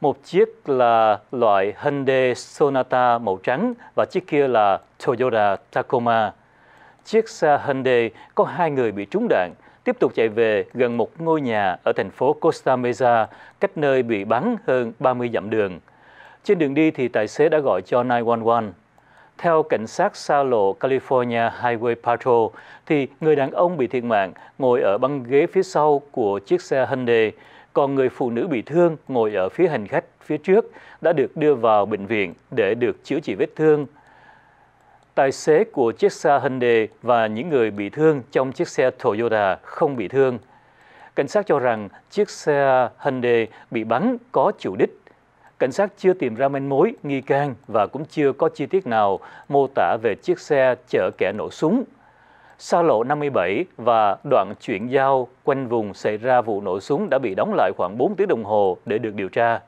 một chiếc là loại Hyundai Sonata màu trắng và chiếc kia là Toyota Tacoma. Chiếc xe Hyundai có hai người bị trúng đạn, tiếp tục chạy về gần một ngôi nhà ở thành phố Costa Mesa, cách nơi bị bắn hơn 30 dặm đường. Trên đường đi thì tài xế đã gọi cho 911. Theo cảnh sát xa lộ California Highway Patrol, thì người đàn ông bị thiệt mạng ngồi ở băng ghế phía sau của chiếc xe Hyundai, còn người phụ nữ bị thương ngồi ở phía hành khách phía trước đã được đưa vào bệnh viện để được chữa trị vết thương Tài xế của chiếc xe Hyundai và những người bị thương trong chiếc xe Toyota không bị thương. Cảnh sát cho rằng chiếc xe Hyundai bị bắn có chủ đích. Cảnh sát chưa tìm ra manh mối, nghi can và cũng chưa có chi tiết nào mô tả về chiếc xe chở kẻ nổ súng. Xa lộ 57 và đoạn chuyển giao quanh vùng xảy ra vụ nổ súng đã bị đóng lại khoảng 4 tiếng đồng hồ để được điều tra.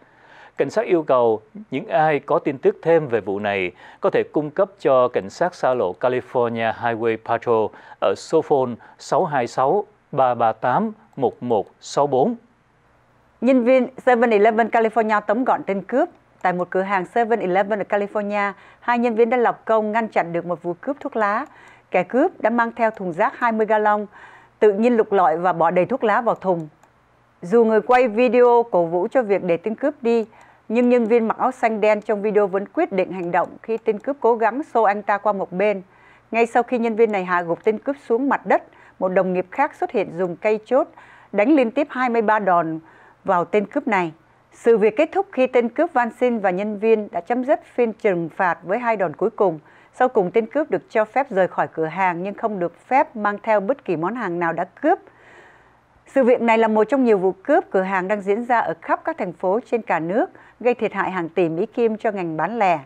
Cảnh sát yêu cầu những ai có tin tức thêm về vụ này có thể cung cấp cho cảnh sát xa lộ California Highway Patrol ở số phone 626 338 1164. Nhân viên 7-Eleven California tống gọn tên cướp. Tại một cửa hàng 7-Eleven ở California, hai nhân viên đã lọc công ngăn chặn được một vụ cướp thuốc lá. Kẻ cướp đã mang theo thùng rác 20 gallon, tự nhiên lục lọi và bỏ đầy thuốc lá vào thùng. Dù người quay video cổ vũ cho việc để tên cướp đi, nhưng nhân viên mặc áo xanh đen trong video vẫn quyết định hành động khi tên cướp cố gắng xô anh ta qua một bên. Ngay sau khi nhân viên này hạ gục tên cướp xuống mặt đất, một đồng nghiệp khác xuất hiện dùng cây chốt đánh liên tiếp 23 đòn vào tên cướp này. Sự việc kết thúc khi tên cướp Van xin và nhân viên đã chấm dứt phiên trừng phạt với hai đòn cuối cùng. Sau cùng tên cướp được cho phép rời khỏi cửa hàng nhưng không được phép mang theo bất kỳ món hàng nào đã cướp. Sự việc này là một trong nhiều vụ cướp cửa hàng đang diễn ra ở khắp các thành phố trên cả nước – gây thiệt hại hàng tỷ Mỹ Kim cho ngành bán lẻ.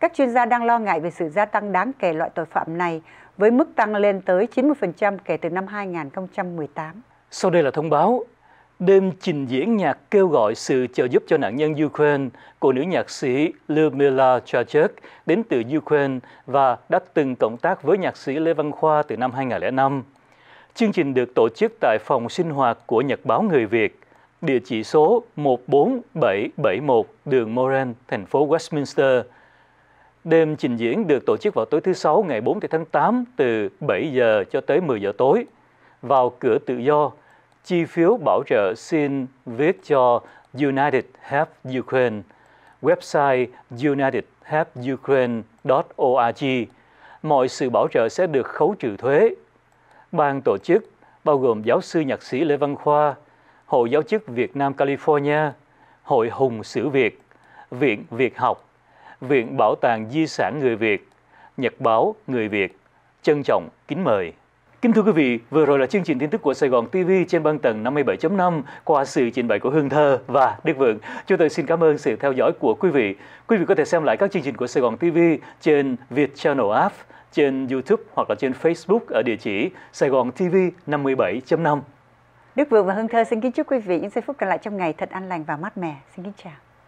Các chuyên gia đang lo ngại về sự gia tăng đáng kể loại tội phạm này với mức tăng lên tới 90% kể từ năm 2018. Sau đây là thông báo. Đêm trình diễn nhạc kêu gọi sự trợ giúp cho nạn nhân Ukraine của nữ nhạc sĩ Lyudmila Trachek đến từ Ukraine và đã từng cộng tác với nhạc sĩ Lê Văn Khoa từ năm 2005. Chương trình được tổ chức tại phòng sinh hoạt của Nhật báo Người Việt – địa chỉ số 14771 đường Moran, thành phố Westminster. Đêm trình diễn được tổ chức vào tối thứ Sáu ngày 4 tháng 8 từ 7 giờ cho tới 10 giờ tối. Vào cửa tự do, chi phiếu bảo trợ xin viết cho United Help Ukraine, website unitedhelpukraine.org. Mọi sự bảo trợ sẽ được khấu trừ thuế. Ban tổ chức bao gồm giáo sư nhạc sĩ Lê Văn Khoa, Hội Giáo chức Việt Nam California, Hội Hùng Sử Việt, Viện Việt học, Viện Bảo tàng Di sản Người Việt, Nhật báo Người Việt. Trân trọng, kính mời. Kính thưa quý vị, vừa rồi là chương trình tin tức của Sài Gòn TV trên băng tần 57.5 qua sự trình bày của Hương Thơ và Đức Vượng. Chúng tôi xin cảm ơn sự theo dõi của quý vị. Quý vị có thể xem lại các chương trình của Sài Gòn TV trên Việt Channel App, trên YouTube hoặc là trên Facebook ở địa chỉ Sài Gòn TV 57.5. Đức Vượng và Hương Thơ xin kính chúc quý vị những giây phút còn lại trong ngày thật an lành và mát mẻ. Xin kính chào.